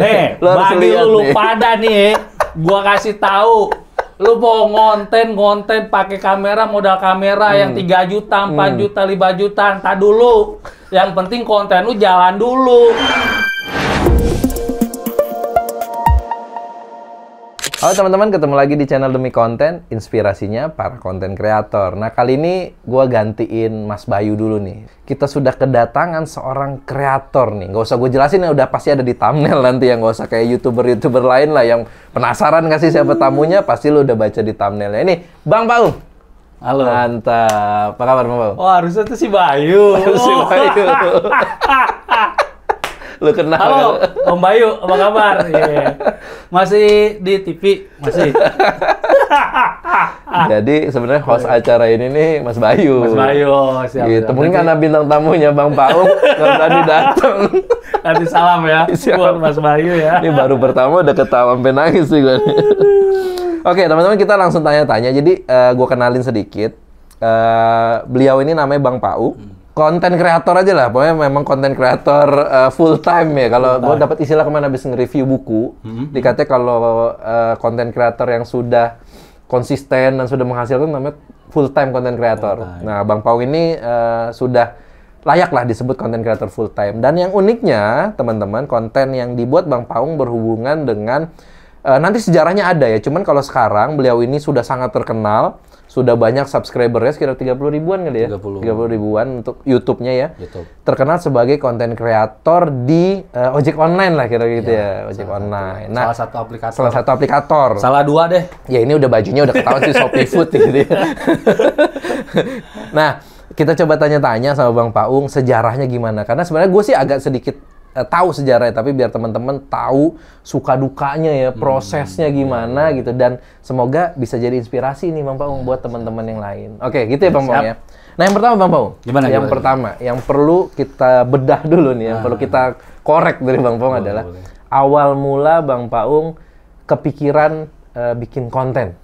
Nih, lu bagi lu, lu pada nih, gua kasih tahu lu mau ngonten ngonten pakai kamera modal kamera hmm. yang 3 juta, 4 hmm. juta, 5 juta, entah dulu. Yang penting konten lu jalan dulu. Halo teman-teman, ketemu lagi di channel Demi Konten, inspirasinya para konten kreator. Nah, kali ini gue gantiin Mas Bayu dulu nih. Kita sudah kedatangan seorang kreator nih. Gak usah gue jelasin, ya udah pasti ada di thumbnail nanti yang gak usah kayak YouTuber-YouTuber lain lah yang penasaran nggak sih siapa tamunya, pasti lu udah baca di thumbnailnya. Ini, Bang Paung. Halo. Mantap. Apa kabar, Bang Paung? oh harusnya tuh si Bayu. Harusnya si Bayu. lu kenal. Halo, kan? Om Bayu, apa kabar? yeah. Masih di TV, masih. Jadi sebenarnya host acara ini nih Mas Bayu. Mas Bayu, siap. Gitu. Mungkin karena bintang tamunya Bang Paung nggak tadi datang. Nanti salam ya siap. buat Mas Bayu ya. Ini baru pertama udah ketawa sampai nangis sih gue. Oke, teman-teman kita langsung tanya-tanya. Jadi uh, eh, gue kenalin sedikit. Uh, beliau ini namanya Bang Pau. Hmm konten kreator aja lah pokoknya memang konten kreator uh, full time ya kalau gue dapat istilah kemana habis nge-review buku hmm. dikatanya kalau eh, konten uh, kreator yang sudah konsisten dan sudah menghasilkan namanya full time konten kreator nah bang Pau ini uh, sudah layak lah disebut konten kreator full time dan yang uniknya teman-teman konten yang dibuat bang Paung berhubungan dengan uh, nanti sejarahnya ada ya cuman kalau sekarang beliau ini sudah sangat terkenal sudah banyak subscribernya sekitar 30 ribuan kali ya. 30, 30 ribuan untuk YouTube-nya ya. YouTube. Terkenal sebagai konten kreator di uh, ojek online lah kira-kira gitu ya, ya ojek online. nah, salah satu aplikator. Salah satu aplikator. Salah dua deh. Ya ini udah bajunya udah ketahuan sih Shopee Food gitu ya. nah, kita coba tanya-tanya sama Bang Paung sejarahnya gimana karena sebenarnya gue sih agak sedikit eh, tahu sejarahnya tapi biar teman-teman tahu suka dukanya ya hmm. prosesnya hmm. gimana gitu dan semoga bisa jadi inspirasi nih Bang Paung buat teman-teman yang lain. Oke, gitu ya Bang Paung ya. Nah, yang pertama Bang Paung. Gimana, yang gimana, pertama yang perlu kita bedah dulu nih, yang ah. perlu kita korek dari Bang Paung oh, adalah boleh. awal mula Bang Paung kepikiran uh, bikin konten.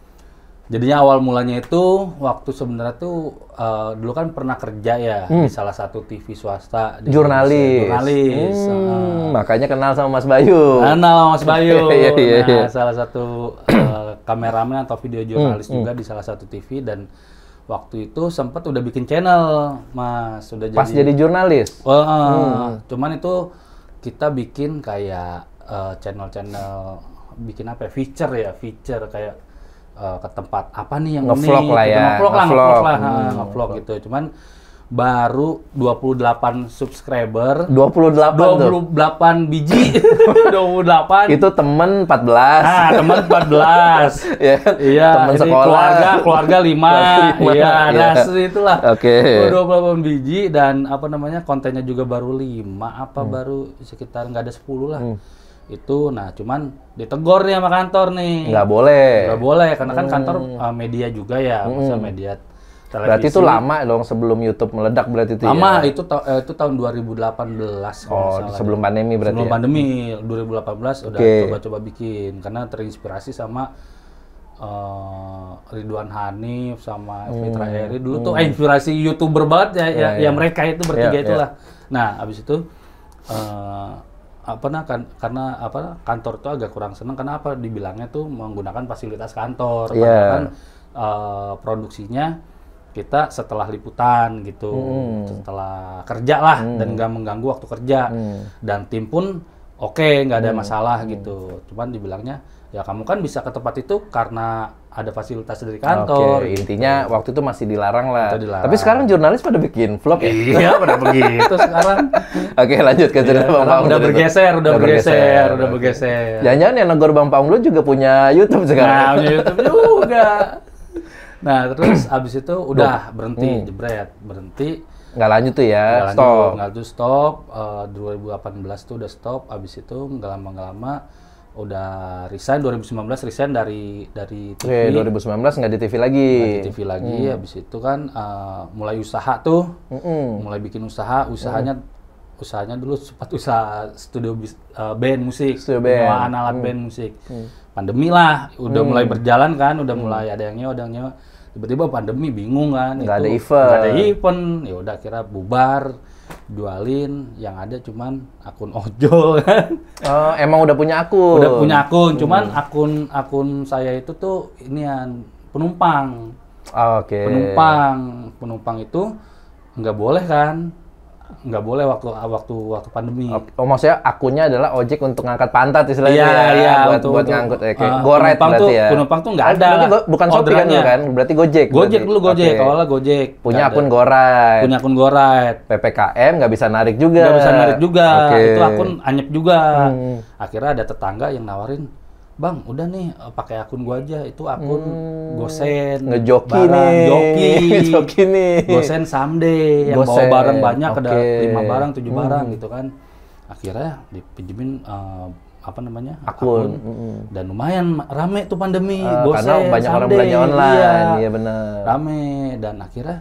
Jadinya awal mulanya itu waktu sebenarnya tuh uh, dulu kan pernah kerja ya hmm. di salah satu TV swasta. Di jurnalis. Indonesia. Jurnalis. Hmm, uh, makanya kenal sama Mas Bayu. Kenal sama Mas Bayu. iya, iya, iya. Nah, iya, iya. salah satu uh, kameramen atau video hmm, jurnalis hmm, juga di salah satu TV dan waktu itu sempat udah bikin channel, Mas. Sudah jadi. Pas jadi jurnalis. Uh, uh, hmm. Cuman itu kita bikin kayak eh, channel-channel uh, bikin apa ya? Feature ya, feature kayak uh, ke tempat apa nih yang ngevlog unik, lah gitu. ya ngevlog nge lah ngevlog lah hmm. Nah, ngevlog gitu cuman baru 28 subscriber 28 28 tuh. biji 28 itu temen 14 nah temen 14 yeah. iya temen ini sekolah keluarga keluarga 5 iya nah yeah. itulah oke okay. 28 biji dan apa namanya kontennya juga baru 5 apa hmm. baru sekitar nggak ada 10 lah hmm itu nah cuman ditegor nih sama kantor nih nggak boleh nggak boleh karena kan oh. kantor uh, media juga ya hmm. masa media televisi berarti itu lama dong sebelum YouTube meledak berarti itu ya? lama ya? itu ta eh, itu tahun 2018 oh sebelum pandemi berarti sebelum ya? pandemi 2018 udah coba-coba bikin karena terinspirasi sama uh, Ridwan Hanif sama hmm. Fitra Eri dulu hmm. tuh eh, inspirasi youtuber banget ya, ya, ya, ya, ya mereka itu bertiga ya, ya. itulah ya. nah abis itu uh, apa nah kan karena apa kantor tuh agak kurang seneng kenapa dibilangnya tuh menggunakan fasilitas kantor yeah. karena kan uh, produksinya kita setelah liputan gitu hmm. setelah kerja lah hmm. dan nggak mengganggu waktu kerja hmm. dan tim pun oke okay, nggak ada hmm. masalah hmm. gitu cuman dibilangnya ya kamu kan bisa ke tempat itu karena ada fasilitas dari kantor. Oke, intinya gitu. waktu itu masih dilarang lah. dilarang. Tapi sekarang jurnalis pada bikin vlog ya. Iya, pada begitu sekarang. Oke, lanjut ke iya, cerita iya, Bang Paung. Udah bergeser, udah bergeser, udah bergeser. Jangan-jangan yang negor Bang Paung lu juga punya YouTube sekarang. Nah, punya YouTube juga. Nah, terus abis itu udah berhenti, hmm. jebret, berhenti nggak lanjut tuh ya gak stop nggak lanjut stop uh, eh, 2018 tuh udah stop abis itu nggak lama nggak lama udah resign 2019 resign dari dari TV. okay, 2019 nggak di TV lagi. Nggak di TV lagi, hmm. abis itu kan uh, mulai usaha tuh, mm -mm. mulai bikin usaha, usahanya mm usahanya dulu sempat usaha studio uh, band musik, studio band. alat hmm. band musik. Hmm. Pandemi lah, udah hmm. mulai berjalan kan, udah hmm. mulai ada yang nyewa, ada yang nyewa tiba-tiba pandemi bingung kan nggak ada event nggak ada event ya udah kira bubar jualin yang ada cuman akun ojol kan oh, emang udah punya akun udah punya akun hmm. cuman hmm. akun akun saya itu tuh ini yang penumpang oh, oke okay. penumpang penumpang itu nggak boleh kan nggak boleh waktu waktu waktu pandemi. Oh, oh, maksudnya akunnya adalah ojek untuk ngangkat pantat istilahnya. Iya, ya, iya, buat betul, buat ngangkut ya, kayak uh, goret berarti tuh, ya. Penumpang tuh nggak ah, ada. Berarti go, bukan sopir kan kan? Berarti Gojek. Gojek berarti. dulu Gojek, okay. awalnya Gojek. Punya gak akun goret. Punya akun goret. PPKM nggak bisa narik juga. Nggak bisa narik juga. Okay. Itu akun anyep juga. Hmm. Akhirnya ada tetangga yang nawarin Bang, udah nih eh, pakai akun gua aja. Itu akun hmm. gosen ngejoki barang, nih. Joki. joki nih. Gosen someday yang gosen. bawa barang banyak okay. ada lima barang, tujuh hmm. barang gitu kan. Akhirnya dipinjemin uh, apa namanya? akun. akun. Hmm. Dan lumayan rame tuh pandemi, uh, gosen. Karena banyak someday. orang belanja online. Iya, iya benar. Rame dan akhirnya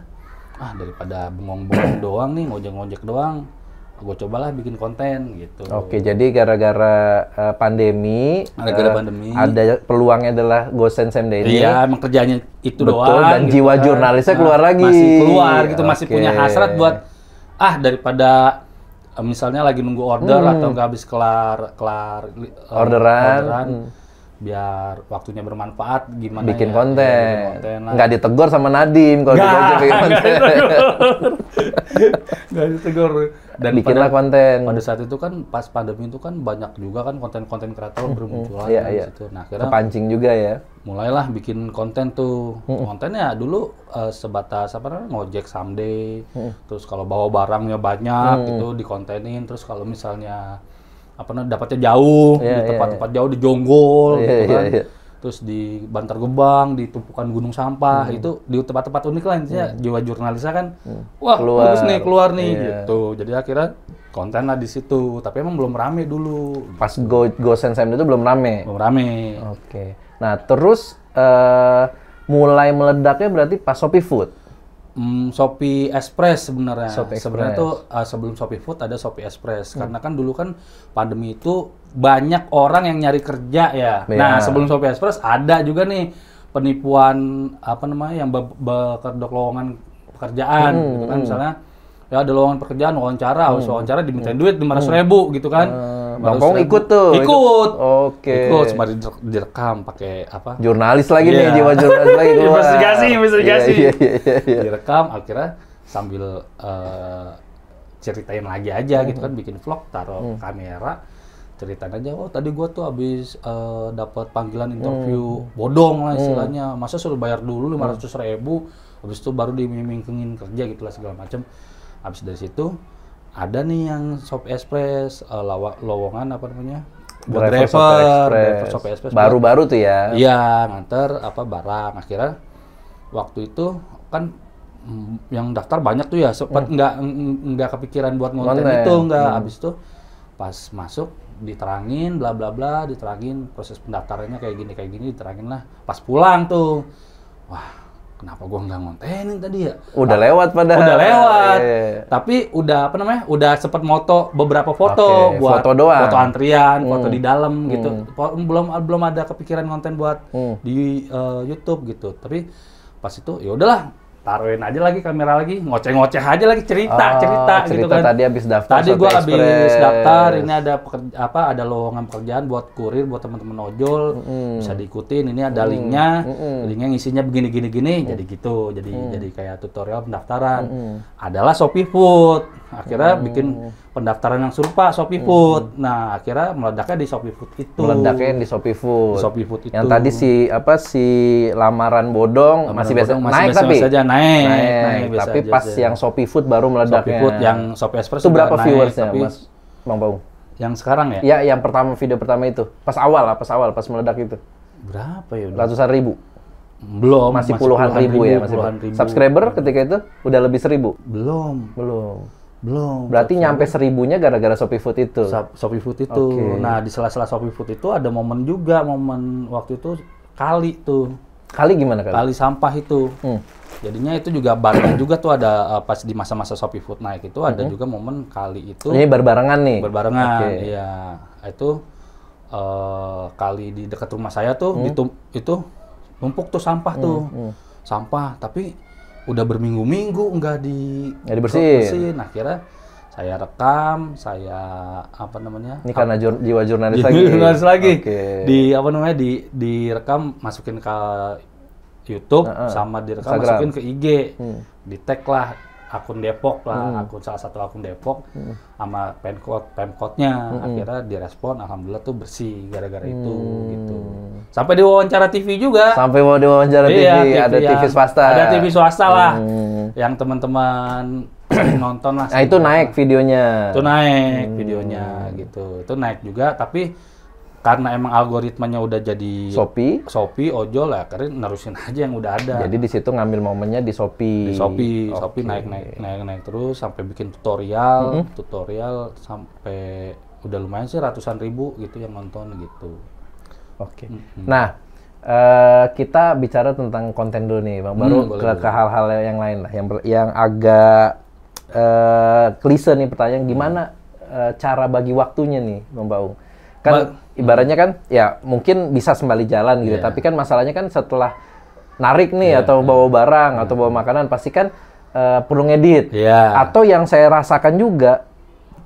ah daripada bengong-bengong doang nih, ngojek-ngojek doang gue cobalah bikin konten gitu. Oke, jadi gara-gara uh, pandemi, gara-gara uh, pandemi, ada peluangnya adalah Gosen Sam Daily. Iya, emang kerjanya itu Betul, doang. dan gitu jiwa kan. jurnalisnya nah, keluar lagi. Masih keluar gitu, Oke. masih punya hasrat buat ah daripada eh, misalnya lagi nunggu order hmm. atau nggak habis kelar kelar orderan, orderan hmm biar waktunya bermanfaat gimana bikin ya, konten, ya, nggak ditegur sama Nadim kalau nggak, di bikin konten nggak ditegur dan bikinlah pada, konten pada saat itu kan pas pandemi itu kan banyak juga kan konten-konten kreator bermunculan iya. di iya. situ nah akhirnya pancing juga ya mulailah bikin konten tuh kontennya dulu uh, sebatas apa namanya ngojek someday terus kalau bawa barangnya banyak itu dikontenin terus kalau misalnya apa namanya dapatnya jauh yeah, di iya, tempat-tempat yeah, jauh di Jonggol yeah, gitu iya, kan. Yeah, yeah. Terus di Bantar Gebang, di tumpukan gunung sampah, hmm. itu di tempat-tempat unik lah intinya hmm. jiwa jurnalisnya kan hmm. wah keluar. bagus nih keluar nih yeah. gitu. Jadi akhirnya konten lah di situ, tapi emang belum rame dulu. Pas Go saya Sam itu belum rame. Belum rame. Oke. Okay. Nah, terus uh, mulai meledaknya berarti pas Shopee Food. Hmm, Shopee Express sebenarnya. Sebenarnya tuh uh, sebelum Shopee Food ada Shopee Express. Hmm. Karena kan dulu kan pandemi itu banyak orang yang nyari kerja ya. ya. Nah, sebelum Shopee Express ada juga nih penipuan apa namanya yang be lowongan pekerjaan hmm, gitu kan hmm. misalnya ya ada lowongan pekerjaan wawancara hmm. wawancara dimintain duit lima ratus ribu hmm. gitu kan hmm. Bang Pong ikut tuh ikut oke okay. ikut cuma direkam pakai apa jurnalis lagi yeah. nih iya. jiwa jurnalis lagi investigasi investigasi yeah, yeah, yeah, yeah. Iya. direkam akhirnya sambil uh, ceritain lagi aja hmm. gitu kan hmm. bikin vlog taruh hmm. kamera ceritain aja oh tadi gua tuh habis uh, eh, dapat panggilan interview hmm. bodong lah istilahnya masa suruh bayar dulu lima ratus ribu habis itu baru dimimingkengin kerja gitulah segala macam habis dari situ ada nih yang shop express uh, lawa, lowongan apa namanya buat driver, shop express baru-baru tuh ya iya nganter apa barang akhirnya waktu itu kan mm, yang daftar banyak tuh ya sempat hmm. nggak kepikiran buat ngonten itu nggak hmm. abis itu pas masuk diterangin bla bla bla diterangin proses pendaftarannya kayak gini kayak gini diterangin lah pas pulang tuh wah kenapa gua nggak ngontenin tadi ya? Udah lewat padahal. Udah lewat. Yeah. Tapi udah apa namanya? Udah sempat moto beberapa foto okay. buat foto doang. Foto antrian, hmm. foto di hmm. dalam hmm. gitu. Belum belum ada kepikiran konten buat hmm. di uh, YouTube gitu. Tapi pas itu ya udahlah taruhin aja lagi kamera lagi, ngoceh-ngoceh aja lagi cerita, oh, ah, cerita, cerita gitu kan. Tadi habis daftar. Tadi gua habis daftar, ini ada pekerja, apa ada lowongan pekerjaan buat kurir buat teman-teman ojol, mm. bisa diikutin. Ini ada linknya, mm. linknya isinya begini gini gini, mm. jadi gitu, jadi mm. jadi kayak tutorial pendaftaran. Mm. Adalah Shopee Food, akhirnya mm. bikin pendaftaran yang serupa Shopee Food. Hmm. Nah, akhirnya meledaknya di Shopee Food itu. Meledaknya di Shopee Food. Shopee Food itu. Yang tadi si apa si lamaran bodong lamaran masih biasa bodong, masih naik tapi biasa naik, naik, naik, biasa tapi aja pas aja. yang Shopee Food baru meledaknya. Shopee Food yang Shopee Express itu berapa viewersnya, tapi, Mas Bang Bau? Yang sekarang ya? Iya, yang pertama video pertama itu. Pas awal lah, pas awal, pas meledak itu. Berapa ya? Ratusan ribu. Belum. Masih, masih puluhan, puluhan ribu, ya, ribu ya, masih puluhan ribu. Subscriber ketika itu udah lebih seribu. Belum. Belum. Belum. Berarti nyampe seribunya gara-gara Shopee Food itu. Shopee Food itu. Okay. Nah, di sela-sela Shopee Food itu ada momen juga, momen waktu itu kali tuh. Kali gimana kali? Kali sampah itu. Hmm. Jadinya itu juga barengan juga tuh ada uh, pas di masa-masa Shopee Food naik itu ada -hmm. juga momen kali itu. Ini berbarengan nih. Berbarengan. Okay. Iya. Itu uh, kali di dekat rumah saya tuh hmm. itu itu numpuk tuh sampah tuh. Hmm. hmm. Sampah, tapi udah berminggu-minggu nggak di nggak dibersihin. dibersihin. Akhirnya saya rekam, saya apa namanya? Ini karena jur, jiwa jurnalis lagi. Jurnalis lagi. Okay. Di apa namanya? Di direkam masukin ke YouTube uh -uh. sama direkam Instagram. masukin ke IG. Hmm. Di tag lah akun Depok lah, hmm. akun salah satu akun Depok hmm. sama pemkot pemkotnya hmm. akhirnya direspon alhamdulillah tuh bersih gara-gara hmm. itu gitu. Sampai diwawancara TV juga. Sampai mau diwawancara iya, TV, TV ada yang, TV swasta. Ada TV swasta lah. Hmm. Yang teman-teman nonton lah. Nah, itu naik videonya. Itu naik hmm. videonya gitu. Itu naik juga tapi karena emang algoritmanya udah jadi Shopee, Shopee, Ojol lah, karena ya nerusin aja yang udah ada. Jadi di situ ngambil momennya di Shopee. Di Shopee, okay. Shopee naik naik naik naik terus sampai bikin tutorial, mm -hmm. tutorial sampai udah lumayan sih ratusan ribu gitu yang nonton gitu. Oke. Okay. Mm -hmm. Nah, uh, kita bicara tentang konten dulu nih, Bang. Baru hmm, ke hal-hal yang lain lah yang yang agak uh, klise nih pertanyaan gimana hmm. uh, cara bagi waktunya nih, Bang Baung? Kan ba ibaratnya kan ya mungkin bisa sembali jalan gitu yeah. tapi kan masalahnya kan setelah narik nih yeah. atau bawa barang yeah. atau bawa makanan pasti kan uh, perlu ngedit yeah. atau yang saya rasakan juga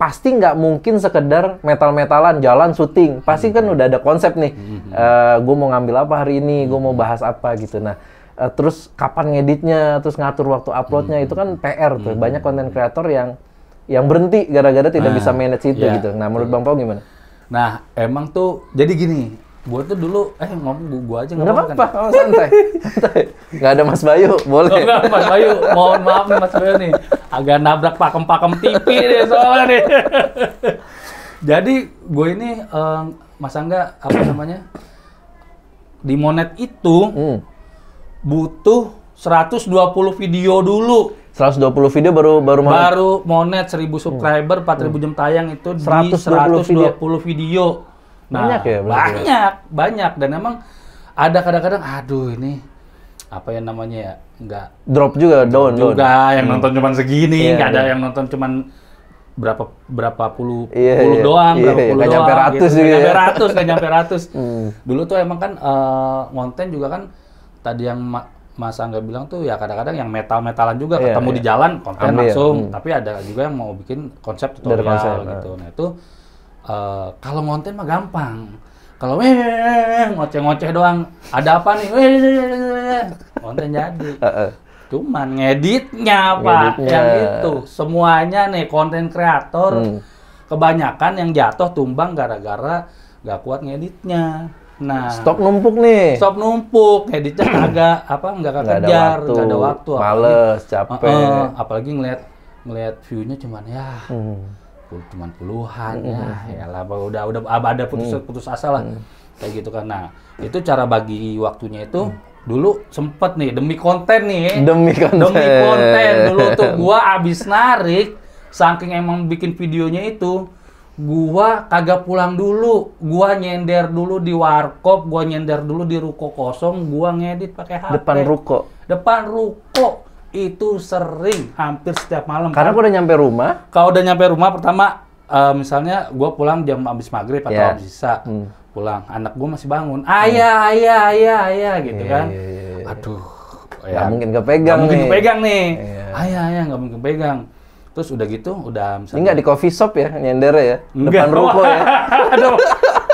pasti nggak mungkin sekedar metal-metalan jalan syuting pasti kan hmm. udah ada konsep nih uh, hmm. eh, gue mau ngambil apa hari ini gue mau hmm. bahas apa gitu nah uh, terus kapan ngeditnya terus ngatur waktu uploadnya itu kan PR tuh banyak konten kreator yang yang berhenti gara-gara tidak ah, bisa manage itu yeah. gitu nah menurut bang Pau gimana? Nah, emang tuh jadi gini, gua tuh dulu eh ngomong gua, aja nggak apa-apa, kan. oh, santai, nggak ada Mas Bayu, boleh. Oh, enggak, Mas Bayu, mohon maaf nih Mas Bayu nih, agak nabrak pakem-pakem TV deh soalnya nih. jadi gue ini eh, Mas Angga apa namanya di Monet itu hmm. butuh 120 video dulu 120 video baru baru monet. baru monet 1000 hmm. subscriber, hmm. 4000 jam tayang itu 120 di 120 video. video. Nah, banyak ya? ya? Banyak, ya? banyak dan emang ada kadang-kadang aduh ini apa yang namanya ya? Enggak drop juga down juga down. yang hmm. nonton cuman segini, enggak iya, yeah. ada iya. yang nonton cuman berapa berapa puluh yeah, puluh yeah. doang, yeah, berapa yeah. puluh gak doang. Nyampe ratus gitu. Ya. nyampe ratus, nggak nyampe ratus. Hmm. Dulu tuh emang kan uh, eh, ngonten juga kan tadi yang Mas Angga bilang tuh ya kadang-kadang yang metal-metalan juga yeah, ketemu yeah. di iya. jalan konten Ambil, langsung, hmm. tapi ada juga yang mau bikin konsep tutorial Dari konsep, gitu. Nah, nah itu uh, kalau konten mah gampang. Kalau ngoceh-ngoceh doang, ada apa nih? Weh, konten jadi. Cuman ngeditnya apa ngeditnya. yang itu. Semuanya nih konten kreator hmm. kebanyakan yang jatuh tumbang gara-gara gak kuat ngeditnya Nah, stok numpuk nih. Stok numpuk, editnya agak apa nggak kejar nggak ada waktu, males, apalagi, capek. Uh, uh, apalagi ngeliat ngeliat viewnya nya cuman ya hmm. cuman puluhan hmm. ya. Ya lah udah udah ada putus hmm. putus asa lah. Hmm. Kayak gitu kan. Nah, itu cara bagi waktunya itu hmm dulu sempet nih demi konten nih demi konten demi konten dulu tuh gua abis narik saking emang bikin videonya itu gua kagak pulang dulu gua nyender dulu di warkop gua nyender dulu di ruko kosong gua ngedit pakai HP depan ruko depan ruko itu sering hampir setiap malam karena kan? gua udah nyampe rumah kalau udah nyampe rumah pertama uh, misalnya gua pulang jam abis maghrib atau yeah. abis sisa hmm. pulang anak gua masih bangun ayah hmm. ayah ayah ayah gitu yeah, kan yeah, yeah, yeah. aduh ya. Gak mungkin kepegang gak iya. mungkin kepegang nih. yeah. Ayah, ayah, gak mungkin kepegang. Terus udah gitu, udah misalnya... Ini nggak di coffee shop ya, nyender ya? Enggak. Depan ruko ya? Aduh,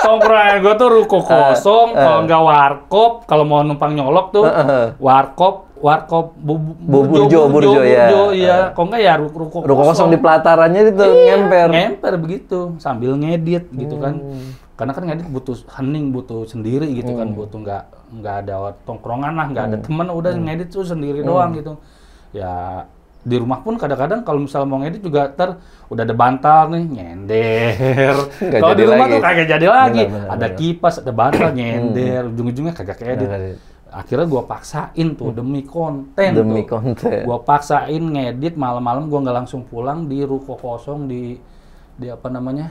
tongkrongan gue tuh ruko ah, kosong, uh, uh. kalau nggak warkop, kalau mau numpang nyolok tuh, uh, uh. warkop, warkop, bu, bu, burjo, burjo, burjo, burjo, ya. Burjo, Uh. Iya. Kok nggak ya ruko, ruko, ruko kosong. di pelatarannya itu iya, ngemper. Ngemper begitu, sambil ngedit hmm. gitu kan. Hmm. Karena kan ngedit butuh hening, butuh sendiri gitu kan, hmm. kan, butuh nggak nggak ada tongkrongan lah, nggak hmm. ada temen, udah hmm. ngedit tuh sendiri hmm. doang gitu. Ya di rumah pun kadang-kadang kalau misalnya mau ngedit juga ter udah ada bantal nih nyender kalau di rumah lagi. tuh kagak jadi lagi bener, bener, ada bener. kipas ada bantal hmm. nyender ujung-ujungnya kagak edit akhirnya gua paksain tuh hmm. demi konten demi tuh. konten gua paksain ngedit malam-malam gua nggak langsung pulang di ruko kosong di di apa namanya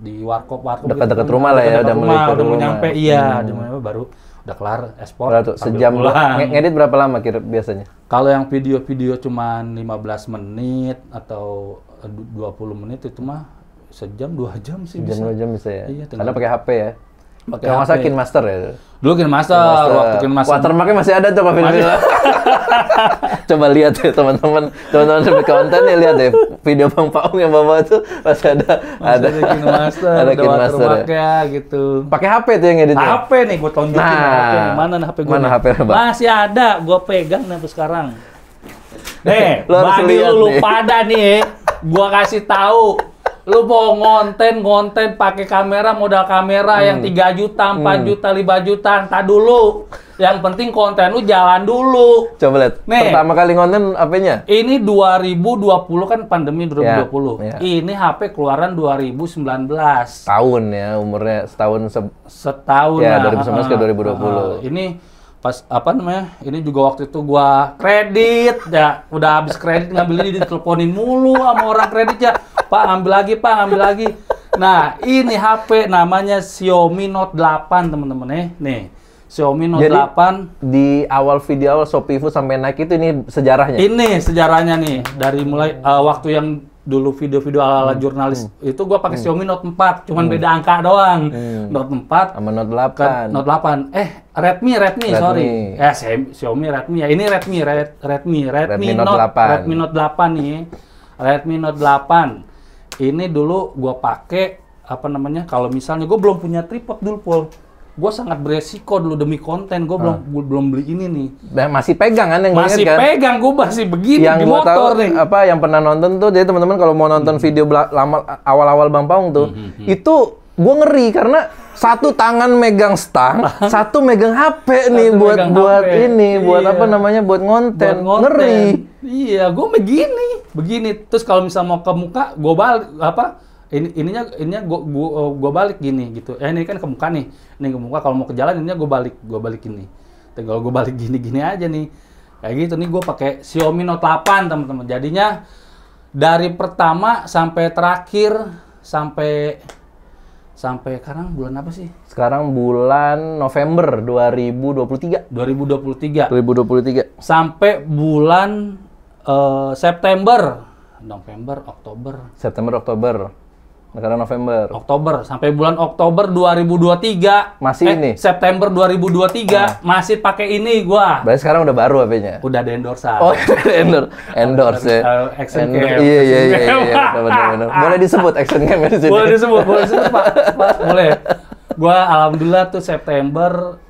di warkop warkop dekat-dekat gitu. rumah lah ya udah mulai iya, hmm. udah mau nyampe iya hmm. baru udah kelar ekspor tuh, sejam pulang. ngedit berapa lama kira biasanya? Kalau yang video-video cuman 15 menit atau 20 menit itu mah sejam dua jam sih sejam bisa. dua jam bisa ya. Iya, Karena pakai HP ya. Pakai masa Kin Master ya. Dulu Kin Master, Master. waktu Kin Master. Watermarknya masih ada tuh kafe Film. Coba lihat ya teman-teman, teman-teman sampai konten ya lihat ya video Bang Paung yang bawa itu masih ada ada kinemaster ada kinemaster ya. gitu. Pakai HP tuh yang editnya. HP nih gue tunjukin nah, HP mana HP gue. Mana HP Bang? Masih ada, gue pegang sampai sekarang. Nih, eh, lu bagi lu nih. pada nih, eh. gue kasih tahu lu mau ngonten ngonten pakai kamera modal kamera hmm. yang 3 juta, 4 hmm. juta, 5 juta, entah dulu yang penting konten lu jalan dulu. Coba lihat. Nih, Pertama kali konten apanya? Ini 2020 kan pandemi 2020. Ya, ya. Ini HP keluaran 2019. Tahun ya umurnya setahun se setahun. Ya, 2019 uh, ke 2020. Uh, ini pas apa namanya ini juga waktu itu gua kredit ya udah habis kredit ngambil ini diteleponin mulu sama orang kreditnya pak ambil lagi pak ambil lagi nah ini HP namanya Xiaomi Note 8 teman-teman eh. nih nih Xiaomi Note Jadi, 8 di awal video awal Shopee Food sampai naik itu ini sejarahnya. Ini sejarahnya nih dari mulai uh, waktu yang dulu video-video ala-ala hmm. jurnalis hmm. itu gua pakai hmm. Xiaomi Note 4, cuman hmm. beda angka doang. Hmm. Note 4 sama Note 8. Ke Note 8. Eh, Redmi, Redmi, Redmi. sorry. Eh, Xiaomi Redmi ya. Ini Redmi, Red, Redmi, Redmi, Redmi Note, Note 8. Redmi Note 8 nih. Redmi Note 8. Ini dulu gua pakai apa namanya? Kalau misalnya gua belum punya tripod dulu, Pol gue sangat beresiko dulu demi konten gue belum hmm. belum beli ini nih nah, masih pegang kan yang masih kan? pegang gue masih begini yang di motor tahu, nih apa yang pernah nonton tuh jadi teman-teman kalau mau nonton hmm. video lama awal-awal bang Paung tuh hmm, hmm, hmm. itu gue ngeri karena satu tangan megang stang, satu megang HP nih satu buat buat HP. ini, iya. buat apa namanya, buat konten ngeri. Iya, gue begini, begini. Terus kalau misal mau ke muka, gue bal apa? ini ininya ininya gua, eh, gua, balik gini gitu eh ini kan kemuka nih ini ke muka kalau mau ke jalan ininya gua balik gua balik gini tinggal gua balik gini gini aja nih kayak gitu nih gua pakai Xiaomi Note 8 teman-teman jadinya dari pertama sampai terakhir sampai sampai sekarang bulan apa sih sekarang bulan November 2023 2023 2023 sampai bulan uh, September November Oktober September Oktober Negara November. Oktober sampai bulan Oktober 2023. Masih eh, ini. September 2023 nah. masih pakai ini gua. Berarti sekarang udah baru HP-nya. Udah ada endorse. Oh, endorse. endorse ya. Eh, action Endor cam. Iya iya iya iya. iya. Benar benar. Boleh disebut action cam di sini. Boleh disebut, boleh disebut Pak. Pak, boleh. Gua alhamdulillah tuh September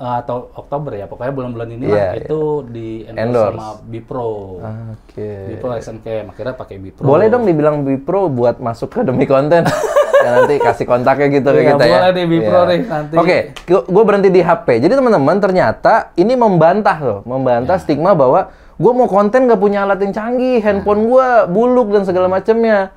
Eh, atau Oktober ya pokoknya bulan-bulan ini yeah, lah, yeah. itu iya. di endorse, endorse. sama Bipro. Oke. Okay. Bipro Action akhirnya pakai Bipro. Boleh dong dibilang Bipro buat masuk ke demi konten. ya, nanti kasih kontaknya gitu ke iya, kita ya. Boleh di Bipro yeah. Iya. nih nanti. Oke, okay. gue berhenti di HP. Jadi teman-teman ternyata ini membantah loh, membantah yeah. stigma bahwa gue mau konten gak punya alat yang canggih, handphone gue buluk dan segala macamnya.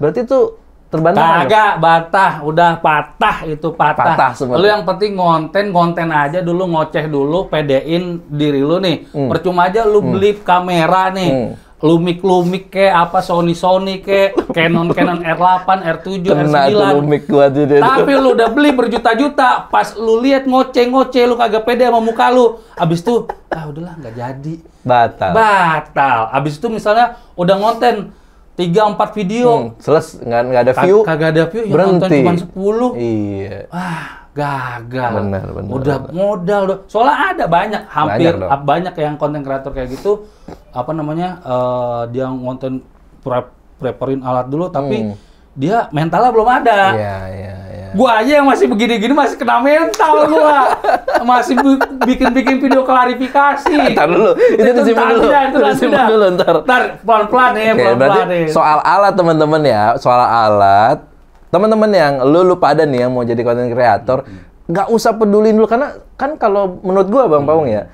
Berarti tuh terbantah kagak batah udah patah itu patah, patah lu yang penting ngonten ngonten aja dulu ngoceh dulu pedein diri lu nih hmm. percuma aja lu hmm. beli kamera nih hmm. Lumik lumik ke apa Sony Sony ke Canon Canon R8 R7 Kena R9 lumik gua tapi lu udah beli berjuta-juta pas lu lihat ngoceh ngoceh lu kagak pede sama muka lu abis itu ah udahlah nggak jadi batal batal abis itu misalnya udah ngonten tiga empat video hmm, selesai nggak nggak ada view kagak ada view yang berhenti. cuma sepuluh iya ah gagal benar benar udah bener. modal udah soalnya ada banyak hampir banyak, banyak yang konten kreator kayak gitu apa namanya uh, dia ngonten pre preparin alat dulu tapi hmm. dia mentalnya belum ada iya iya Gua aja yang masih begini-gini masih kena mental gua. masih bikin-bikin video klarifikasi. Entar dulu. Itu disimpan dulu. Itu disimpan dulu ntar. Ntar pelan-pelan ya, pelan-pelan ya. Soal alat teman-teman ya, soal alat. Teman-teman yang lu lupa ada nih yang mau jadi konten kreator, nggak usah pedulin dulu karena kan kalau menurut gua Bang Paung ya,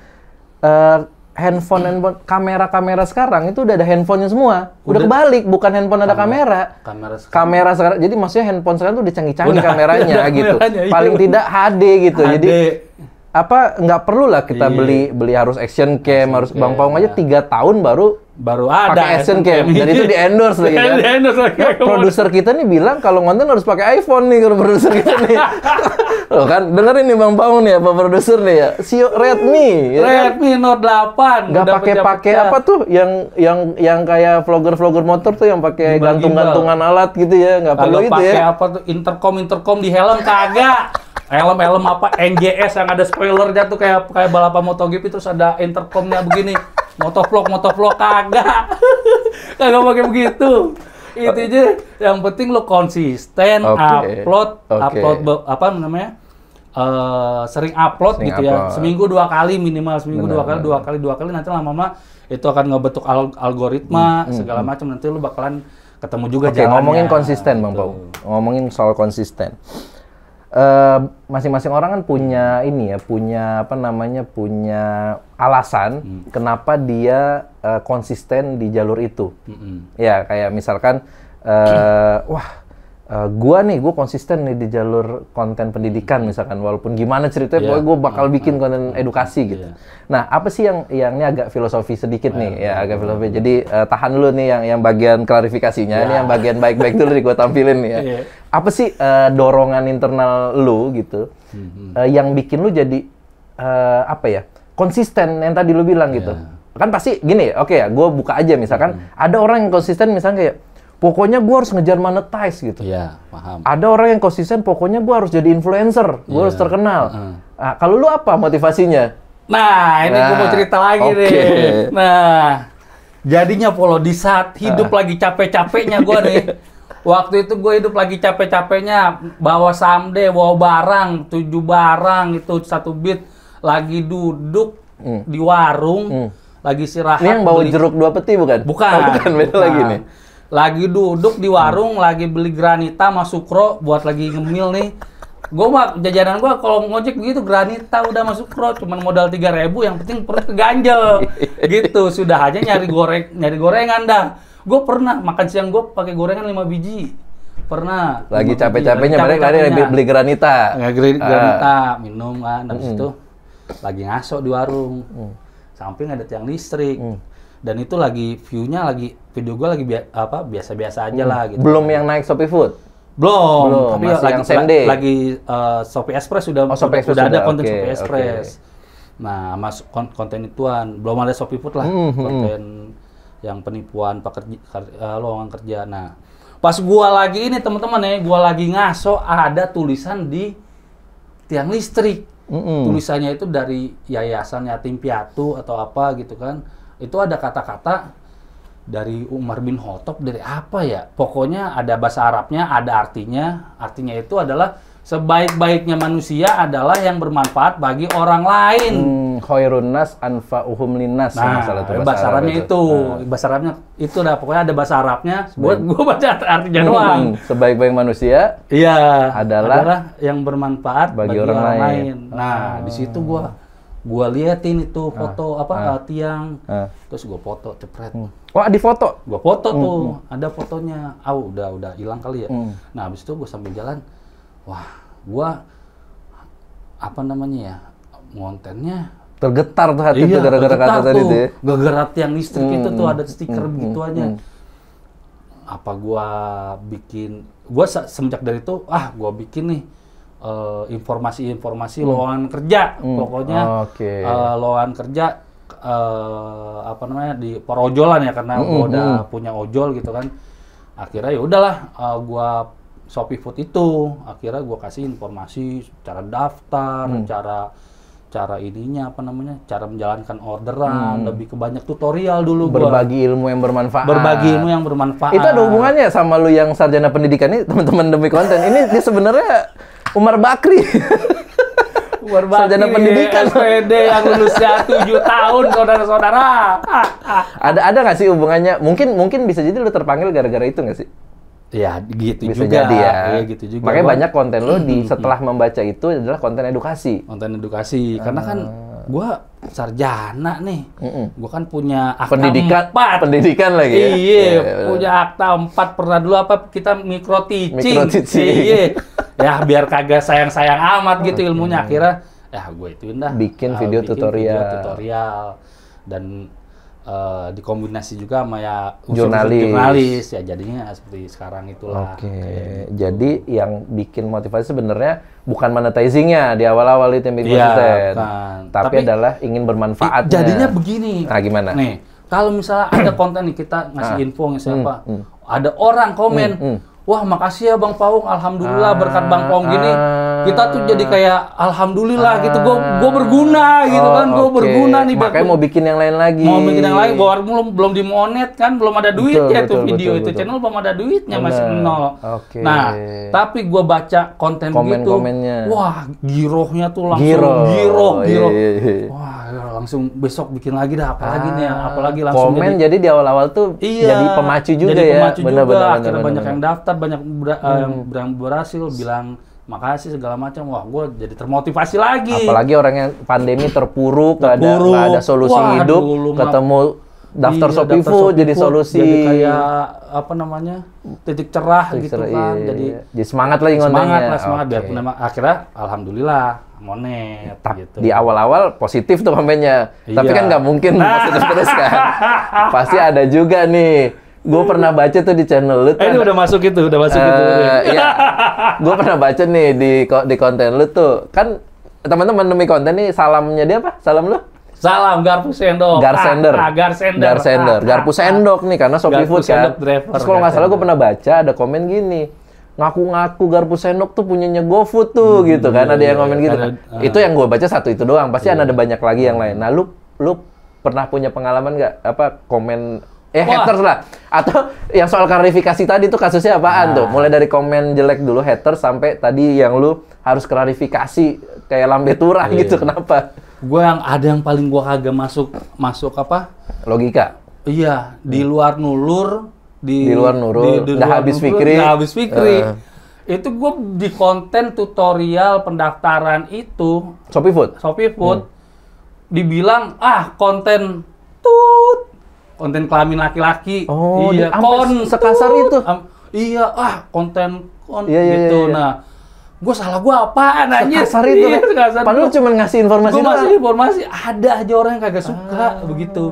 uh, handphone handphone kamera kamera sekarang itu udah ada handphonenya semua udah, udah kebalik bukan handphone ada kamera kamera sekarang. kamera sekarang jadi maksudnya handphone sekarang tuh dicanggih-canggih kameranya ada gitu kameranya, iya. paling tidak HD gitu HD. jadi apa nggak perlu lah kita iya. beli beli harus action cam harus bang paung aja iya. tiga tahun baru baru ada pake Action Cam dan itu di endorse lagi kan. di endorse lagi. Ya, produser kita nih bilang kalau ngonten harus pakai iPhone nih kalau produser kita nih. Loh kan dengerin nih Bang Paung nih ya produser nih ya. Si Redmi ya kan? Redmi kan? Note 8 nggak pakai pakai apa tuh yang yang yang kayak vlogger-vlogger motor tuh yang pakai gantung-gantungan alat gitu ya nggak perlu itu ya. pakai apa tuh intercom intercom di helm kagak. Helm-helm apa NGS yang ada spoilernya tuh kayak kayak balapan MotoGP terus ada intercomnya begini motovlog motovlog kagak kagak pakai begitu itu aja yang penting lo konsisten okay. upload okay. upload apa namanya uh, sering upload sering gitu ya. upload. ya seminggu dua kali minimal seminggu Benar. dua kali dua kali dua kali nanti lama-lama itu akan ngebentuk al algoritma hmm, hmm segala hmm. macam nanti lo bakalan ketemu juga okay, jalannya. ngomongin konsisten gitu. bang Pau ngomongin soal konsisten Eh, masing-masing uh, orang kan punya ini ya, punya apa namanya, punya alasan hmm. kenapa dia uh, konsisten di jalur itu. Hmm. Ya kayak misalkan, uh, wah uh, gua nih gua konsisten nih di jalur konten pendidikan hmm. misalkan walaupun gimana ceritanya yeah. pokoknya gua bakal hmm. bikin hmm. konten edukasi iya. gitu. Yeah. Nah apa sih yang yang ini agak filosofi sedikit nih yeah. ya agak filosofi. Jadi uh, tahan lu nih yang yang bagian klarifikasinya yeah. ini iya. yang bagian baik-baik dulu nih gua tampilin nih ya. Yeah. Apa sih uh, dorongan internal lu gitu mm-hmm. uh, yang bikin lu jadi uh, apa ya konsisten yang tadi lu bilang yeah. gitu. Iya. Kan pasti gini, oke okay ya, gua buka aja misalkan mm. ada orang yang konsisten misalnya kayak Pokoknya gue harus ngejar monetize gitu. Iya, paham. Ada orang yang konsisten, pokoknya gue harus jadi influencer, gue ya. harus iya. terkenal. Uh. Nah, kalau lu apa motivasinya? Nah, ini nah, gue mau cerita lagi okay. nih. Nah, jadinya Polo di saat hidup uh. lagi capek-capeknya gue nih. Waktu itu gue hidup lagi capek-capeknya bawa samde, bawa barang, tujuh barang itu satu bit lagi duduk mm. di warung, mm. lagi istirahat. Ini yang bawa beli. jeruk dua peti bukan? Bukan. Oh, bukan beda lagi nih lagi duduk di warung lagi beli granita sama sukro buat lagi ngemil nih gue mah jajanan gue kalau ngojek begitu granita udah masuk kro cuman modal tiga ribu yang penting perut keganjel gitu sudah aja nyari goreng nyari gorengan dah gue pernah makan siang gue pakai gorengan lima biji pernah lagi capek-capeknya mereka lari beli, beli granita nggak iya, ah. granita uh. minum kan habis mm. itu lagi ngaso di warung mm. samping ada tiang listrik mm dan itu lagi viewnya lagi video gue lagi bia, apa biasa-biasa aja hmm. lah gitu. Belum yang naik Shopee Food. Belum, Belum tapi Masih lagi yang la, lagi uh, Shopee Express sudah oh, Shopee sudah, ada konten okay, Shopee Express. Okay. Nah, mas kon konten ituan belum ada Shopee Food lah, mm -hmm. konten yang penipuan pekerja uh, lowongan kerja. Nah, pas gua lagi ini teman-teman nih, ya, gua lagi ngaso ada tulisan di tiang listrik. Mm -hmm. Tulisannya itu dari yayasan yatim piatu atau apa gitu kan itu ada kata-kata dari Umar bin Khattab dari apa ya? Pokoknya ada bahasa Arabnya, ada artinya. Artinya itu adalah sebaik-baiknya manusia adalah yang bermanfaat bagi orang lain. Hmm, khairun nas anfa'uhum linnas. Nah, masalah itu bahasa, Arabnya itu. Nah. Bahasa Arabnya itu dah pokoknya ada bahasa Arabnya. Buat gua baca artinya hmm, doang. Sebaik-baik manusia iya adalah, yang bermanfaat bagi, orang, lain. Nah, di situ gua hmm gua liatin itu ah. foto ah, apa ah, tiang ah. terus gua foto cepret hmm. wah di foto gua foto hmm, tuh hmm. ada fotonya ah oh, udah udah hilang kali ya hmm. nah habis itu gua sambil jalan wah gua apa namanya ya kontennya tergetar tuh hati iya, tuh gara-gara kata tadi tuh ya. gara-gara tiang listrik hmm, itu tuh hmm, ada stiker hmm, hmm aja hmm. apa gua bikin gua semenjak dari itu ah gua bikin nih Eh, informasi-informasi uh, hmm. lowongan kerja hmm. pokoknya okay. uh, eh, lowongan kerja uh, apa namanya di perojolan ya karena hmm, gua hmm, udah hmm. punya ojol gitu kan akhirnya ya udahlah uh, gua Shopee Food itu akhirnya gua kasih informasi cara daftar hmm. cara cara ininya apa namanya cara menjalankan orderan hmm. lebih ke banyak tutorial dulu berbagi gua. ilmu yang bermanfaat berbagi ilmu yang bermanfaat itu ada hubungannya sama lu yang sarjana pendidikan ini teman-teman demi konten ini dia sebenarnya Umar Bakri Umar Bakri sarjana pendidikan SPD yang lulusnya 7 tahun saudara-saudara ada ada nggak sih hubungannya mungkin mungkin bisa jadi lu terpanggil gara-gara itu nggak sih Ya gitu Bisa juga. Jadi ya. ya gitu juga. Makanya banyak konten lo di setelah membaca itu adalah konten edukasi. Konten edukasi. Karena kan ah. gue sarjana nih. Mm-mm. Gue kan punya akta pendidikan, 4. Pendidikan lagi ya? Iya, yeah, iya, iya. punya akta empat Pernah dulu apa kita mikro teaching. Mikro teaching. Iya. ya biar kagak sayang-sayang amat gitu ilmunya. Akhirnya ya gue itu dah. Bikin ah, video bikin tutorial. Video tutorial. Dan uh, dikombinasi juga sama ya jurnalis. jurnalis ya jadinya seperti sekarang itulah. Oke. Okay. Gitu. Jadi yang bikin motivasi sebenarnya bukan monetizingnya di awal-awal itu yang bikin ya, tapi, tapi adalah ingin bermanfaat. Jadinya begini. Nah gimana? Nih kalau misalnya ada konten nih kita ngasih ah. info ngasih hmm, apa, hmm. ada orang komen. Hmm, hmm wah makasih ya Bang Paung, alhamdulillah ah, berkat Bang Paung gini ah. kita tuh jadi kayak alhamdulillah gitu, gue gue ah. berguna gitu kan, gue oh, okay. berguna nih. Makanya mau bikin yang lain lagi. Mau bikin yang lain, gue belum belum dimonet kan, belum ada duit betul, ya betul, tuh video betul, itu betul. channel belum ada duitnya Bener. masih nol. Okay. Nah, tapi gue baca konten Komen gitu, wah girohnya tuh langsung giroh, giroh, oh, giro. Iya, iya, iya. Wah, langsung besok bikin lagi dah apalagi ah, nih apalagi langsung komen jadi, jadi di awal-awal tuh iya, jadi pemacu juga jadi ya. pemacu ya benar, bener benar, akhirnya bener, banyak yang daftar banyak ber, eh, hmm. yang berhasil bilang makasih segala macam wah gue jadi termotivasi lagi apalagi orang yang pandemi terpuruk nggak ada ada solusi wah, hidup dulu, ketemu daftar iya, Shopee Food Shopee jadi solusi jadi kayak apa namanya titik cerah titik gitu cerah, kan iya, jadi, iya. iya. jadi semangat lah ingonnya semangat lah semangat okay. biarpun emang akhirnya alhamdulillah monet gitu. di awal-awal positif tuh komennya iya. tapi kan nggak mungkin nah. positif terus kan pasti ada juga nih gue pernah baca tuh di channel lu tuh. Eh, ini udah masuk itu, udah masuk uh, itu. Iya. gue pernah baca nih di di konten lu tuh. Kan teman-teman demi konten nih salamnya dia apa? Salam lu? Salam garpu sendok. Garsender. Ah, ah, garsender. sender. Ah, garpu ah, ah. sendok nih karena Shopee Food kan. Driver, Terus kalau nggak salah gue pernah baca ada komen gini. Ngaku-ngaku garpu sendok tuh punyanya GoFood tuh hmm, gitu kan. Ada yang iya, komen gitu. uh, itu ah. yang gue baca satu itu doang. Pasti iya. ada banyak lagi yang lain. Nah lu lu pernah punya pengalaman nggak apa komen eh Wah. haters lah atau yang soal klarifikasi tadi tuh kasusnya apaan nah. tuh mulai dari komen jelek dulu haters sampai tadi yang lu harus klarifikasi kayak lambe turah yeah. gitu kenapa gue yang ada yang paling gue kagak masuk masuk apa logika iya di hmm. luar nulur di, di luar nulur di, di habis nulur, pikri nggak habis fikri uh. itu gue di konten tutorial pendaftaran itu Shopee Food Shopee Food hmm. dibilang ah konten tut konten kelamin laki-laki oh iya konten sekasar itu am, iya ah konten kon iya, iya gitu iya, iya. nah gue salah gue apa nanya Kasar itu kan. Sekasar Padahal cuma ngasih informasi Gue ngasih informasi, ada aja orang yang kagak suka ah. begitu.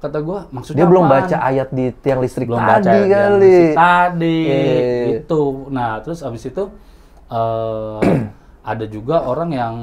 Kata gue, maksudnya Dia apa? belum baca ayat di tiang listrik belum tadi baca ayat kali. tadi, e. Eh. itu. Nah, terus abis itu uh, ada juga orang yang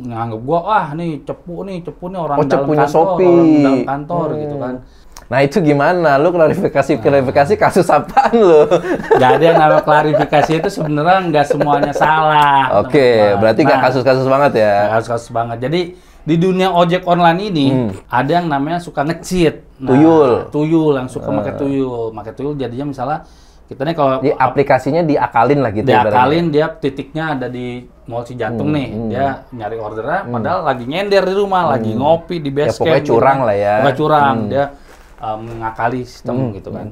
nganggap gue ah nih cepu nih cepu nih orang oh, dalam kantor orang dalam kantor hmm. gitu kan hmm. Nah itu gimana? Lu klarifikasi klarifikasi kasus apaan lu? Jadi yang nama klarifikasi itu sebenarnya nggak semuanya salah. Oke, berarti nggak nah, kasus-kasus banget ya? Kasus-kasus banget. Jadi di dunia ojek online ini hmm. ada yang namanya suka ngecit. Nah, tuyul. Tuyul yang suka uh. tuyul, pakai tuyul jadinya misalnya kita nih kalau di aplikasinya diakalin lah gitu. Ya, ya? Diakalin ya, dia titiknya ada di mall si jantung hmm, nih hmm. dia nyari orderan hmm. lagi nyender di rumah hmm. lagi ngopi di ya, base gitu. ya, pokoknya curang lah ya Nggak curang hmm. dia Eh, mengakali sistem hmm. gitu hmm. kan.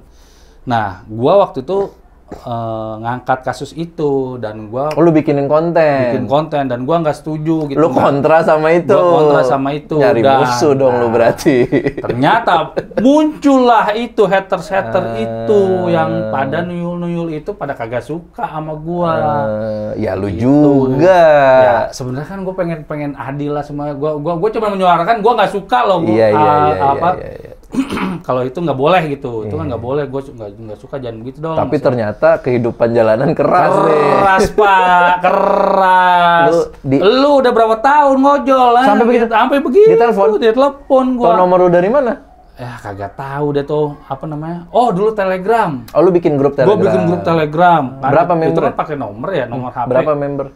Nah, gua waktu itu Uh, ngangkat kasus itu dan gua oh, lu bikinin konten bikin konten dan gua nggak setuju gitu lu kontra sama itu gua kontra sama itu nyari dan, musuh dong nah, lu berarti ternyata muncullah itu haters hater uh, eh. itu yang pada nuyul nuyul itu pada kagak suka sama gua uh, ya lu gitu. juga ya sebenarnya kan gue pengen pengen adil lah semua gua gua gua cuma menyuarakan gua nggak suka loh gua, iya, iya, ah, iya, iya, apa iya, iya, iya kalau itu nggak boleh gitu, itu kan iya. nggak boleh. Gue nggak suka jangan begitu dong. Tapi ternyata kehidupan jalanan keras deh. Keras pak, keras. Lu, di, lu udah berapa tahun ngojol? Eh? Sampai begitu, sampai begitu. Ditelepon, ditelepon gue. nomor lu dari mana? Ya kagak tahu deh tuh apa namanya. Oh dulu Telegram. Oh lu bikin grup Telegram. Gue bikin grup Telegram. Berapa member? Itu kan pakai nomor ya, nomor HP. Hmm, berapa member?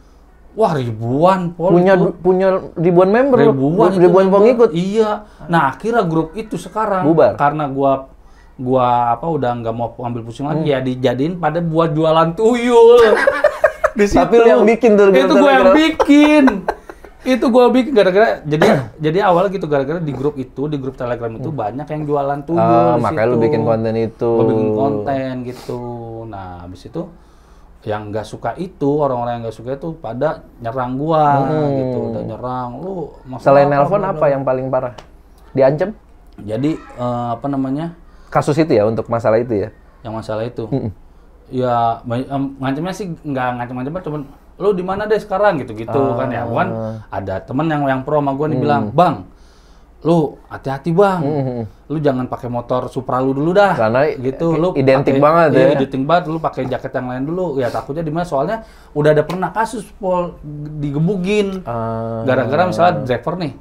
Wah ribuan pol punya itu. punya ribuan member ribuan loh. ribuan pengikut iya nah akhirnya grup itu sekarang bubar karena gua gua apa udah nggak mau ambil pusing lagi hmm. ya dijadiin pada buat jualan tuyul di situ. Tapi lu yang bikin tuh. Itu gua yang bikin. itu gua bikin gara-gara jadi jadi awal gitu gara-gara di grup itu di grup telegram itu hmm. banyak yang jualan ah, tuyul. oh, makanya lu bikin konten itu. gua bikin konten gitu. Nah, habis itu yang nggak suka itu orang-orang yang nggak suka itu pada nyerang gua hmm. gitu udah nyerang lu selain nelpon apa, yang paling parah diancam jadi uh, apa namanya kasus itu ya untuk masalah itu ya yang masalah itu hmm. ya um, ngancamnya sih nggak ngancam-ngancam cuman lu di mana deh sekarang gitu gitu uh. kan ya gua ah. ada temen yang yang pro sama gua nih hmm. bilang bang lu hati-hati bang, hmm, hmm. lu jangan pakai motor Supra lu dulu dah. Karena gitu, lu identik pake, banget iya, ya. Identik banget, lu pakai jaket yang lain dulu. Ya takutnya dimana Soalnya udah ada pernah kasus pol digebukin, ah. gara-gara uh, misalnya driver nih,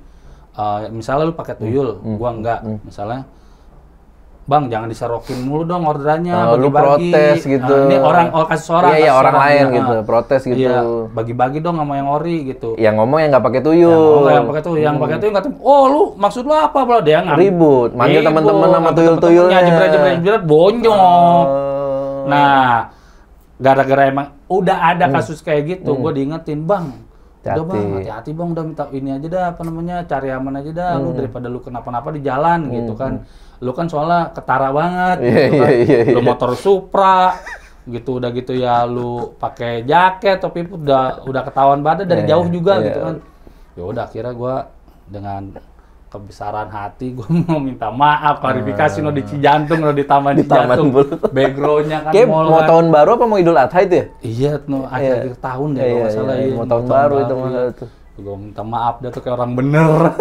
uh, misalnya lu pakai tuyul, hmm. hmm. gua enggak, hmm. hmm. misalnya Bang, jangan diserokin mulu dong orderannya. Uh, ah, bagi-bagi. lu protes ah, gitu. Uh, ini orang oh, kasus orang. Iya, iya orang lain ya. gitu, protes gitu. Iya, bagi-bagi dong sama yang ori gitu. Yang ngomong yang nggak pakai tuyul. Yang ngomong yang pakai tuyul, hmm. yang pakai tuyul nggak Oh, lu maksud lu apa bro? Dia nggak ribut, manggil temen-temen sama tuyul-tuyulnya. Jebret-jebret bonyok. Uh. Nah, gara-gara emang udah ada hmm. kasus kayak gitu, hmm. gue diingetin, Bang, Hati. Udah bang, hati-hati bang, udah minta ini aja dah, apa namanya, cari aman aja dah, hmm. lu daripada lu kenapa-napa di jalan gitu hmm. gitu kan. Hmm lu kan soalnya ketara banget yeah, gitu kan. Yeah, yeah, Lu motor Supra gitu udah gitu ya lu pakai jaket tapi udah udah ketahuan banget dari yeah, jauh juga yeah. gitu kan. Ya udah akhirnya gua dengan kebesaran hati gue mau minta maaf klarifikasi uh, no di Cijantung no di Taman di Cijantung backgroundnya kan mau kan. tahun baru apa mau Idul Adha itu ya iya no iya. akhir, -akhir tahun deh yeah, kalau yeah, salah yeah. Iya, mau tahun, tahun baru, baru iya. itu, itu gue minta maaf dia tuh kayak orang bener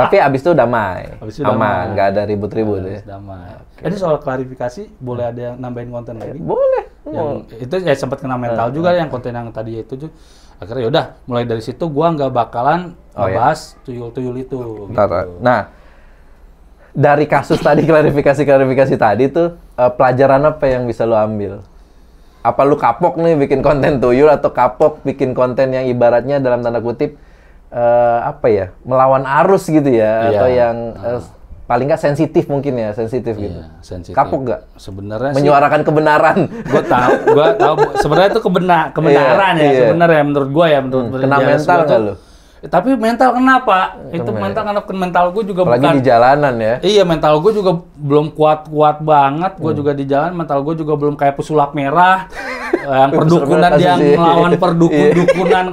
tapi abis itu damai abis itu aman nggak ada ribut-ribut ya damai okay. jadi soal klarifikasi boleh ada yang nambahin konten lagi eh, boleh yang, itu ya sempat kena mental uh, juga uh, yang konten yang tadi itu juga akhirnya yaudah mulai dari situ gue nggak bakalan oh, iya. ngebahas iya. tuyul-tuyul itu Bentar, gitu. nah dari kasus tadi klarifikasi klarifikasi tadi tuh pelajaran apa yang bisa lo ambil apa lu kapok nih bikin konten tuyul atau kapok bikin konten yang ibaratnya dalam tanda kutip uh, apa ya melawan arus gitu ya yeah. atau yang uh, paling nggak sensitif mungkin ya sensitif yeah, gitu sensitive. kapok nggak sebenarnya menyuarakan sih, kebenaran gue tahu gue tahu sebenarnya itu kebena kebenaran yeah, ya yeah. sebenarnya menurut gue ya menurut, hmm, kena mental nggak lu tapi mental kenapa? Itu, itu mental kenapa? Mental gue juga Apalagi bukan. di jalanan ya. Iya, mental gue juga belum kuat-kuat banget. Gue hmm. juga di jalan, mental gue juga belum kayak pesulap merah. yang perdukunan yang melawan perdukun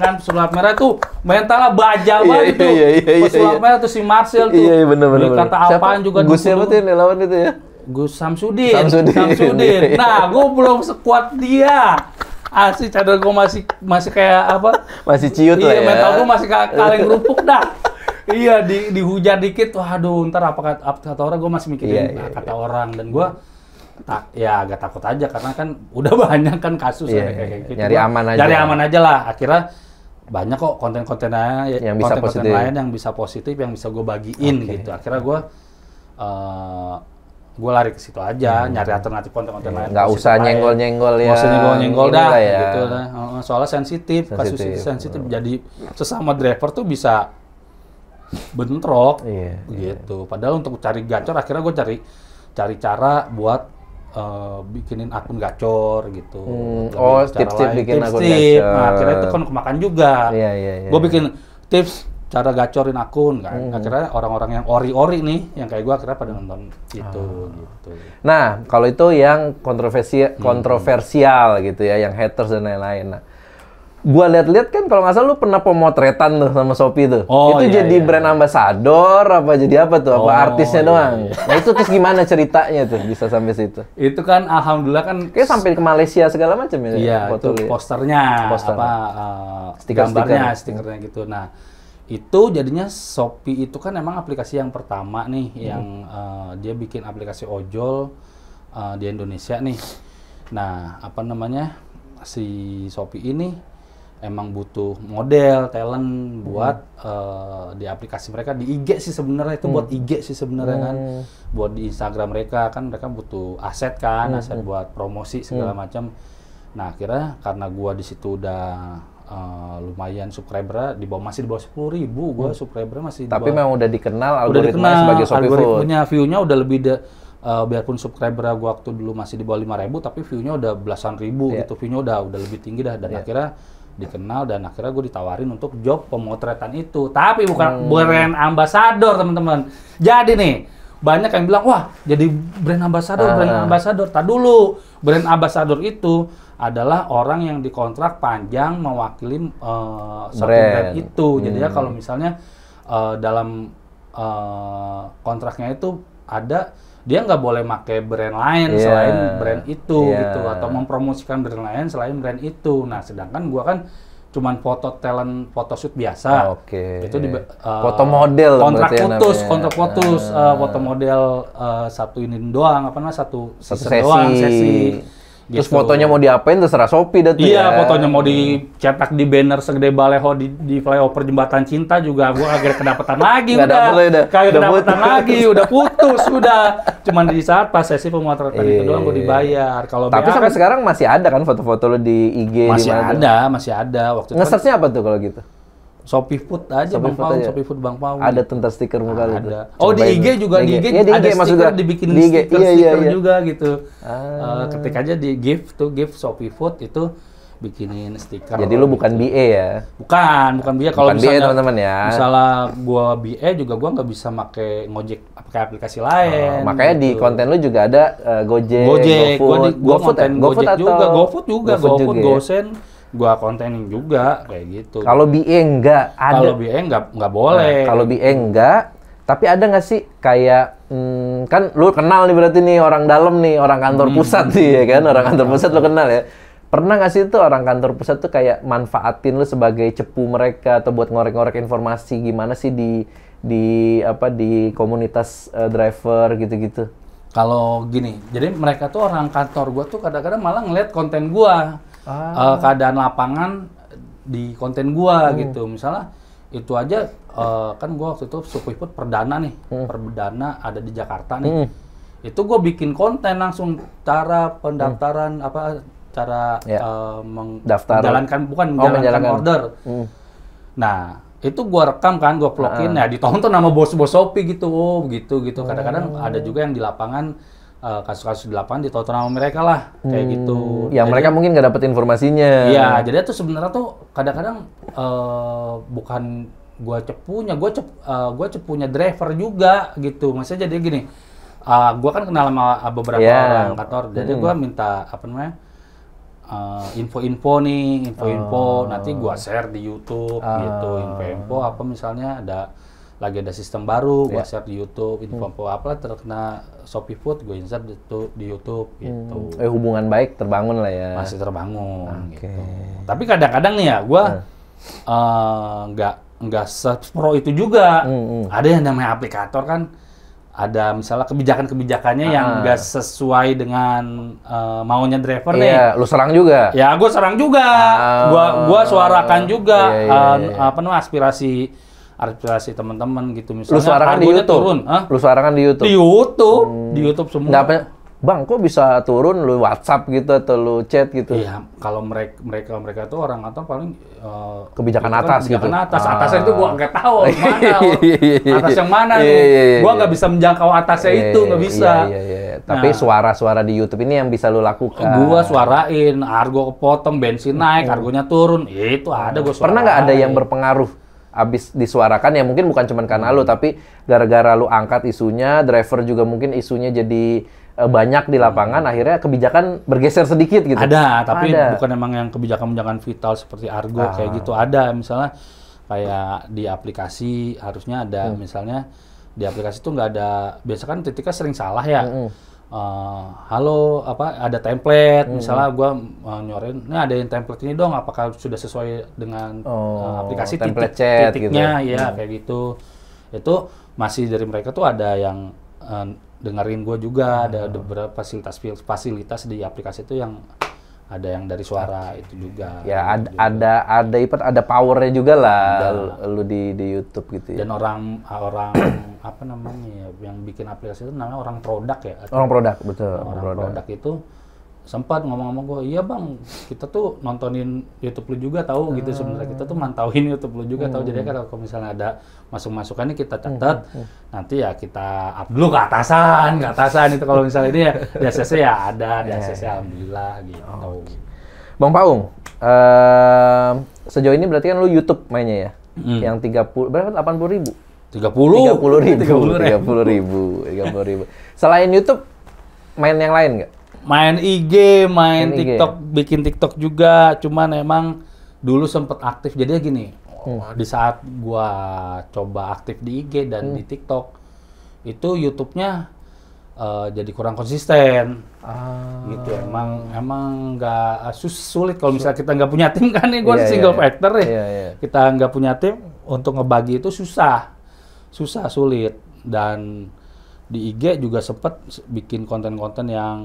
kan pesulap merah itu mentalnya baja iya, banget itu. Iya, iya, pesulap merah tuh si Marcel tuh. Iya, bener bener. Kata apaan juga Gus siapa tuh lawan itu ya? Gus Samsudin. Samsudin. Samsudin. Nah, gue belum sekuat dia. Asli ah, cadar gue masih masih kayak apa? Masih ciut iya, lah ya. mental gue masih kaleng kerupuk dah. iya di dikit. dikit, waduh ntar apa kata, kata orang gue masih mikirin yeah, iya, iya, kata yeah. orang dan gue tak ya agak takut aja karena kan udah banyak kan kasus yeah, kayak yeah. gitu. Nyari aman aja. Nyari aman aja lah. Akhirnya banyak kok konten-konten ya, yang konten -konten lain yang bisa positif yang bisa gue bagiin okay. gitu. Akhirnya gue uh, gue lari ke situ aja hmm. nyari alternatif konten-konten iya, lain nggak usah nyenggol-nyenggol ya nggak usah ya. nyenggol-nyenggol iya dah ya. gitu lah soalnya sensitif, kasus itu sensitif hmm. jadi sesama driver tuh bisa bentrok yeah, gitu yeah. padahal untuk cari gacor akhirnya gue cari cari cara buat uh, bikinin akun gacor gitu hmm. oh tips-tips bikin tips akun tip. gacor nah, akhirnya itu kan kemakan juga yeah, yeah, yeah, gue bikin tips cara gacorin akun kan. Hmm. Akhirnya orang-orang yang ori-ori nih, yang kayak gue akhirnya pada nonton itu ah. gitu. Nah, kalau itu yang kontroversi hmm. kontroversial hmm. gitu ya, yang haters dan lain-lain. Nah, gua lihat-lihat kan kalau nggak salah lu pernah pemotretan tuh sama Shopee tuh. Oh, itu iya, jadi iya. brand ambassador apa jadi apa tuh? Apa oh, artisnya iya, doang? Iya. Nah, itu terus gimana ceritanya tuh bisa sampai situ? Itu kan alhamdulillah kan kayak sampai ke Malaysia segala macam ya. Iya, itu ya? posternya, poster apa uh, eh, stikernya stikernya gitu. Nah, itu jadinya Shopee itu kan emang aplikasi yang pertama nih hmm. yang uh, dia bikin aplikasi ojol uh, di Indonesia nih. Nah, apa namanya? si Shopee ini emang butuh model, talent buat uh, di aplikasi mereka di IG sih sebenarnya itu hmm. buat IG sih sebenarnya kan. hmm. kan. Buat di Instagram mereka kan mereka butuh aset kan, hmm. aset buat promosi segala hmm. macam. Nah, akhirnya karena gua di situ udah uh, lumayan subscriber di bawah masih di bawah sepuluh ribu gue hmm. subscriber masih tapi bawah, memang udah dikenal udah dikenal, sebagai Shopee punya viewnya udah lebih de, uh, biarpun subscriber gue waktu dulu masih di bawah lima ribu tapi viewnya udah belasan ribu yeah. gitu viewnya udah udah lebih tinggi dah dan yeah. akhirnya dikenal dan akhirnya gue ditawarin untuk job pemotretan itu tapi bukan hmm. brand ambassador teman-teman jadi nih banyak yang bilang wah jadi brand ambassador, uh. brand ah. ambassador tak dulu brand ambassador itu adalah orang yang dikontrak panjang mewakili uh, satu brand, brand itu. Ya hmm. ya kalau misalnya uh, dalam uh, kontraknya itu ada dia nggak boleh pakai brand lain yeah. selain brand itu yeah. gitu atau mempromosikan brand lain selain brand itu. Nah, sedangkan gua kan cuman foto talent foto shoot biasa. Oke. Okay. Itu di uh, foto model ya kontrak putus, kontrak putus uh. uh, foto model uh, satu ini doang apa namanya satu, satu sesi doang sesi Gitu. Terus fotonya mau diapain terserah Shopee dah tuh Iya, ya. fotonya mau dicetak di banner segede baleho di, di flyover jembatan cinta juga gua agak kedapatan lagi Gak udah. Dapet, udah. Kagak kedapetan putus. lagi, udah putus udah. Cuman di saat pas sesi pemotretan itu doang gua iya. dibayar. Kalau Tapi sampai kan sekarang masih ada kan foto-foto lo di IG Masih ada, masih ada waktu itu. Ngesearchnya apa tuh kalau gitu? Shopee Food aja Shopee Bang Food Paul, aja. Shopee Food Bang Paul. Ada tentang stiker muka ah, Ada. Oh di IG juga di IG, ya, di IG ada stiker dibikin di stiker, iya, iya, iya. juga gitu. Ah. Uh, ketik aja di gift tuh gift Shopee Food itu bikinin stiker. Jadi lu gitu. bukan gitu. BE ya? Bukan, bukan BE. Kalau misalnya BA, teman-teman ya. Misalnya gua BE juga gua nggak bisa make ngojek pakai aplikasi lain. Oh, makanya gitu. di konten lu juga ada uh, Gojek, Gojek, GoFood, gua di, gua GoFood, ya? GoFood, GoFood, GoFood atau juga, GoFood juga, GoFood, GoFood GoFood, GoFood, GoFood, GoFood, GoFood, GoFood, GoFood, GoFood, GoFood, Go gua kontenin juga kayak gitu. Kalau bi enggak ada. Kalau bi enggak enggak boleh. Nah, kalau bi enggak, tapi ada nggak sih kayak hmm, kan lu kenal nih berarti nih orang dalam nih, orang kantor hmm. pusat nih ya kan, orang kantor iya. pusat lu kenal ya. Pernah nggak sih itu orang kantor pusat tuh kayak manfaatin lu sebagai cepu mereka atau buat ngorek-ngorek informasi gimana sih di di apa di komunitas uh, driver gitu-gitu? Kalau gini, jadi mereka tuh orang kantor gua tuh kadang-kadang malah ngeliat konten gua ah. uh, keadaan lapangan di konten gua hmm. gitu. Misalnya itu aja uh, kan gua waktu itu ikut perdana nih, hmm. perdana ada di Jakarta nih. Hmm. Itu gua bikin konten langsung cara pendaftaran hmm. apa cara ya. uh, Daftar. menjalankan bukan oh, menjalankan, order. Hmm. Nah, itu gua rekam kan, gua vlogin uh. ya ditonton sama bos-bos Shopee gitu, oh, gitu gitu. Kadang-kadang hmm. ada juga yang di lapangan Eh, kasus-kasus di lapangan ditonton sama mereka lah kayak hmm. gitu. Ya jadi, mereka mungkin nggak dapet informasinya. Iya, jadi itu sebenarnya tuh kadang-kadang uh, bukan gua cepunya, gua cep, uh, gua cepunya driver juga gitu. Maksudnya jadi gini, uh, gua kan kenal sama beberapa yeah. orang kantor, jadi hmm. gua minta apa namanya? info info-info nih, info-info oh. nanti gua share di YouTube uh. gitu, ah. info-info apa misalnya ada lagi ada sistem baru, yeah. share di YouTube, hmm. info hmm. apa terkena Shopee Food, gue insert di, di YouTube hmm. gitu. Eh hubungan baik terbangun lah ya. Masih terbangun okay. gitu. Tapi kadang-kadang nih ya, gue hmm. eh, nggak hmm. uh, nggak pro itu juga. Hmm, hmm. Ada yang namanya aplikator kan, ada misalnya kebijakan-kebijakannya ah. yang nggak sesuai dengan uh, maunya driver yeah, nih. Iya, lu serang juga. Ya, gue serang juga. Ah. Gua gua suarakan juga yeah, yeah, yeah. Uh, apa namanya aspirasi aspirasi teman-teman gitu misalnya. Lu suarakan di YouTube. Turun. Hah? Lu suarakan di YouTube. Di YouTube, hmm. di YouTube semua. Nggak Bang, kok bisa turun lu WhatsApp gitu atau lu chat gitu? Iya, kalau mereka mereka mereka tuh orang atau paling uh, kebijakan kan atas kebijakan gitu. atas, ah. atasnya itu gua nggak tahu mana. atas yang mana iya, nih? Iya, iya, gua nggak bisa menjangkau atasnya itu, nggak bisa. Iya, iya, Tapi nah. suara-suara di YouTube ini yang bisa lu lakukan. Gua suarain, argo kepotong, bensin naik, hmm. argonya turun. Itu ada gua suarain. Pernah nggak ada yang berpengaruh? abis disuarakan ya mungkin bukan cuma karena lu tapi gara-gara lu angkat isunya driver juga mungkin isunya jadi eh, banyak di lapangan akhirnya kebijakan bergeser sedikit gitu ada tapi ada. bukan emang yang kebijakan-kebijakan vital seperti argo ah. kayak gitu ada misalnya kayak di aplikasi harusnya ada hmm. misalnya di aplikasi itu nggak ada biasa kan titiknya sering salah ya hmm uh, halo apa ada template hmm. misalnya gue uh, nyorin nah ada yang template ini dong apakah sudah sesuai dengan eh, oh, uh, aplikasi template titik, chat titiknya gitu. ya iya, hmm. kayak gitu itu masih dari mereka tuh ada yang uh, dengerin gue juga hmm. ada beberapa fasilitas fasilitas di aplikasi itu yang ada yang dari suara itu juga ya ad, juga. ada ada ipad ada powernya juga lah ada. lu di di YouTube gitu ya. dan orang orang apa namanya ya, yang bikin aplikasi itu namanya orang produk ya orang produk betul orang, produk itu sempat ngomong ngomong gue iya bang kita tuh nontonin YouTube lu juga tahu hmm. gitu ah. sebenarnya kita tuh mantauin YouTube lu juga hmm. tahu jadi hmm. kalau misalnya ada masuk masukannya kita hmm, catat hmm, hmm. nanti ya kita upload ke atasan ke atasan itu kalau misalnya ini ya di ACC ya ada di ACC ya, yeah. alhamdulillah gitu oh, okay. Bang Paung uh, sejauh ini berarti kan lu YouTube mainnya ya hmm. yang 30 berapa 80 ribu 30 puluh ribu puluh ribu puluh ribu, 30 ribu. 30 ribu. selain YouTube main yang lain nggak main IG, main, TikTok, IG. bikin TikTok juga. Cuman emang dulu sempet aktif. Jadi gini, hmm. di saat gua coba aktif di IG dan hmm. di TikTok, itu YouTube-nya uh, jadi kurang konsisten. Ah. Gitu emang emang nggak uh, sulit kalau misalnya kita nggak punya tim kan ini gua yeah, single yeah, iya. factor yeah. ya. Yeah, yeah. Kita nggak punya tim untuk ngebagi itu susah. Susah, sulit dan di IG juga sempat bikin konten-konten yang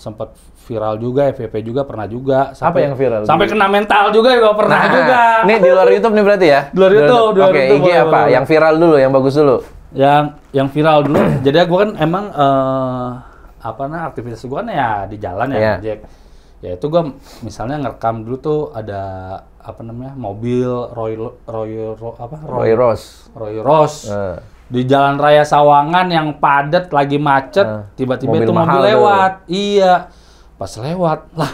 sempat viral juga, FVP juga pernah juga. Sampai, Apa yang viral? Sampai kena mental juga juga pernah nah, juga. Nih di luar YouTube nih berarti ya? Di luar YouTube. Oke, okay, YouTube, IG apa? Boleh, yang viral dulu, yang bagus dulu. Yang yang viral dulu. Jadi gue kan emang uh, apa nah aktivitas gue kan ya di jalan ya, yeah. Jack. Ya itu gue misalnya ngerekam dulu tuh ada apa namanya mobil Roy Roy, Roy, Roy apa Roy, Roy Rose Roy Rose. Uh di jalan raya Sawangan yang padat lagi macet, ah, tiba-tiba itu mobil lewat. Dulu. Iya. Pas lewat, lah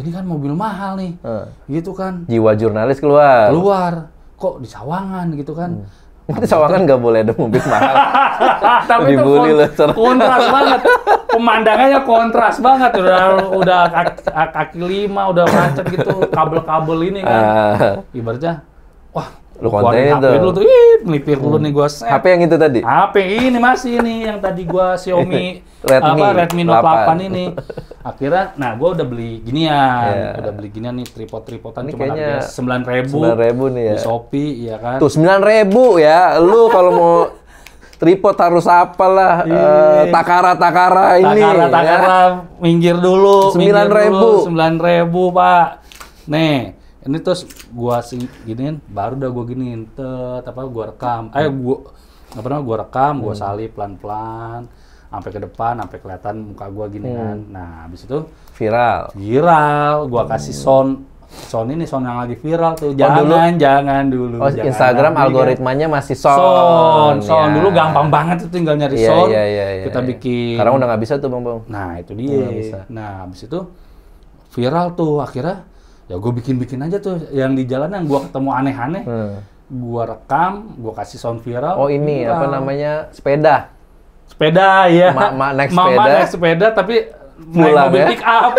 ini kan mobil mahal nih. Hmm. Gitu kan. Jiwa jurnalis keluar. Keluar. Kok di Sawangan gitu kan. Hmm. Itu sawangan nggak boleh ada mobil mahal. Tapi Dibuli itu kon kontras banget. Pemandangannya kontras banget. Udah udah kaki, kaki lima, udah macet gitu. Kabel-kabel ini kan. Uh. Ibaratnya, wah lu konten HP dulu tuh, ih, melipir dulu hmm. nih gua. Set. HP yang itu tadi. HP ini masih ini yang tadi gua Xiaomi Redmi, apa Redmi Note 8. 8 ini. Akhirnya nah gua udah beli ginian, yeah. udah beli ginian nih tripod-tripodan cuma harganya 9 ribu. 9 ribu nih ya. Di Shopee iya kan. Tuh 9 ribu ya. Lu kalau mau tripod harus apa lah iya. eh, takara takara uh, ini takara takara ya. minggir dulu 9 minggir ribu dulu, 9 ribu pak nih ini terus gua sih giniin baru udah gua giniin tet apa gua rekam eh hmm. gua apa pernah gua rekam gua hmm. salip pelan-pelan sampai ke depan sampai kelihatan muka gua gini kan. hmm. kan nah habis itu viral viral gua hmm. kasih sound sound ini sound yang lagi viral tuh jangan oh, dulu. jangan dulu oh, jangan Instagram nanti, algoritmanya kan. masih sound sound, sound. Ya. dulu gampang banget tuh tinggal nyari yeah, sound yeah, yeah, yeah, kita yeah. bikin sekarang udah nggak bisa tuh bang bang nah itu dia nah habis itu viral tuh akhirnya ya gue bikin-bikin aja tuh yang di jalan yang gue ketemu aneh-aneh hmm. gue rekam gue kasih sound viral oh ini viral. apa namanya sepeda sepeda ya mama naik sepeda mama naik sepeda tapi ya? Pulangnya, naik mobil pick up.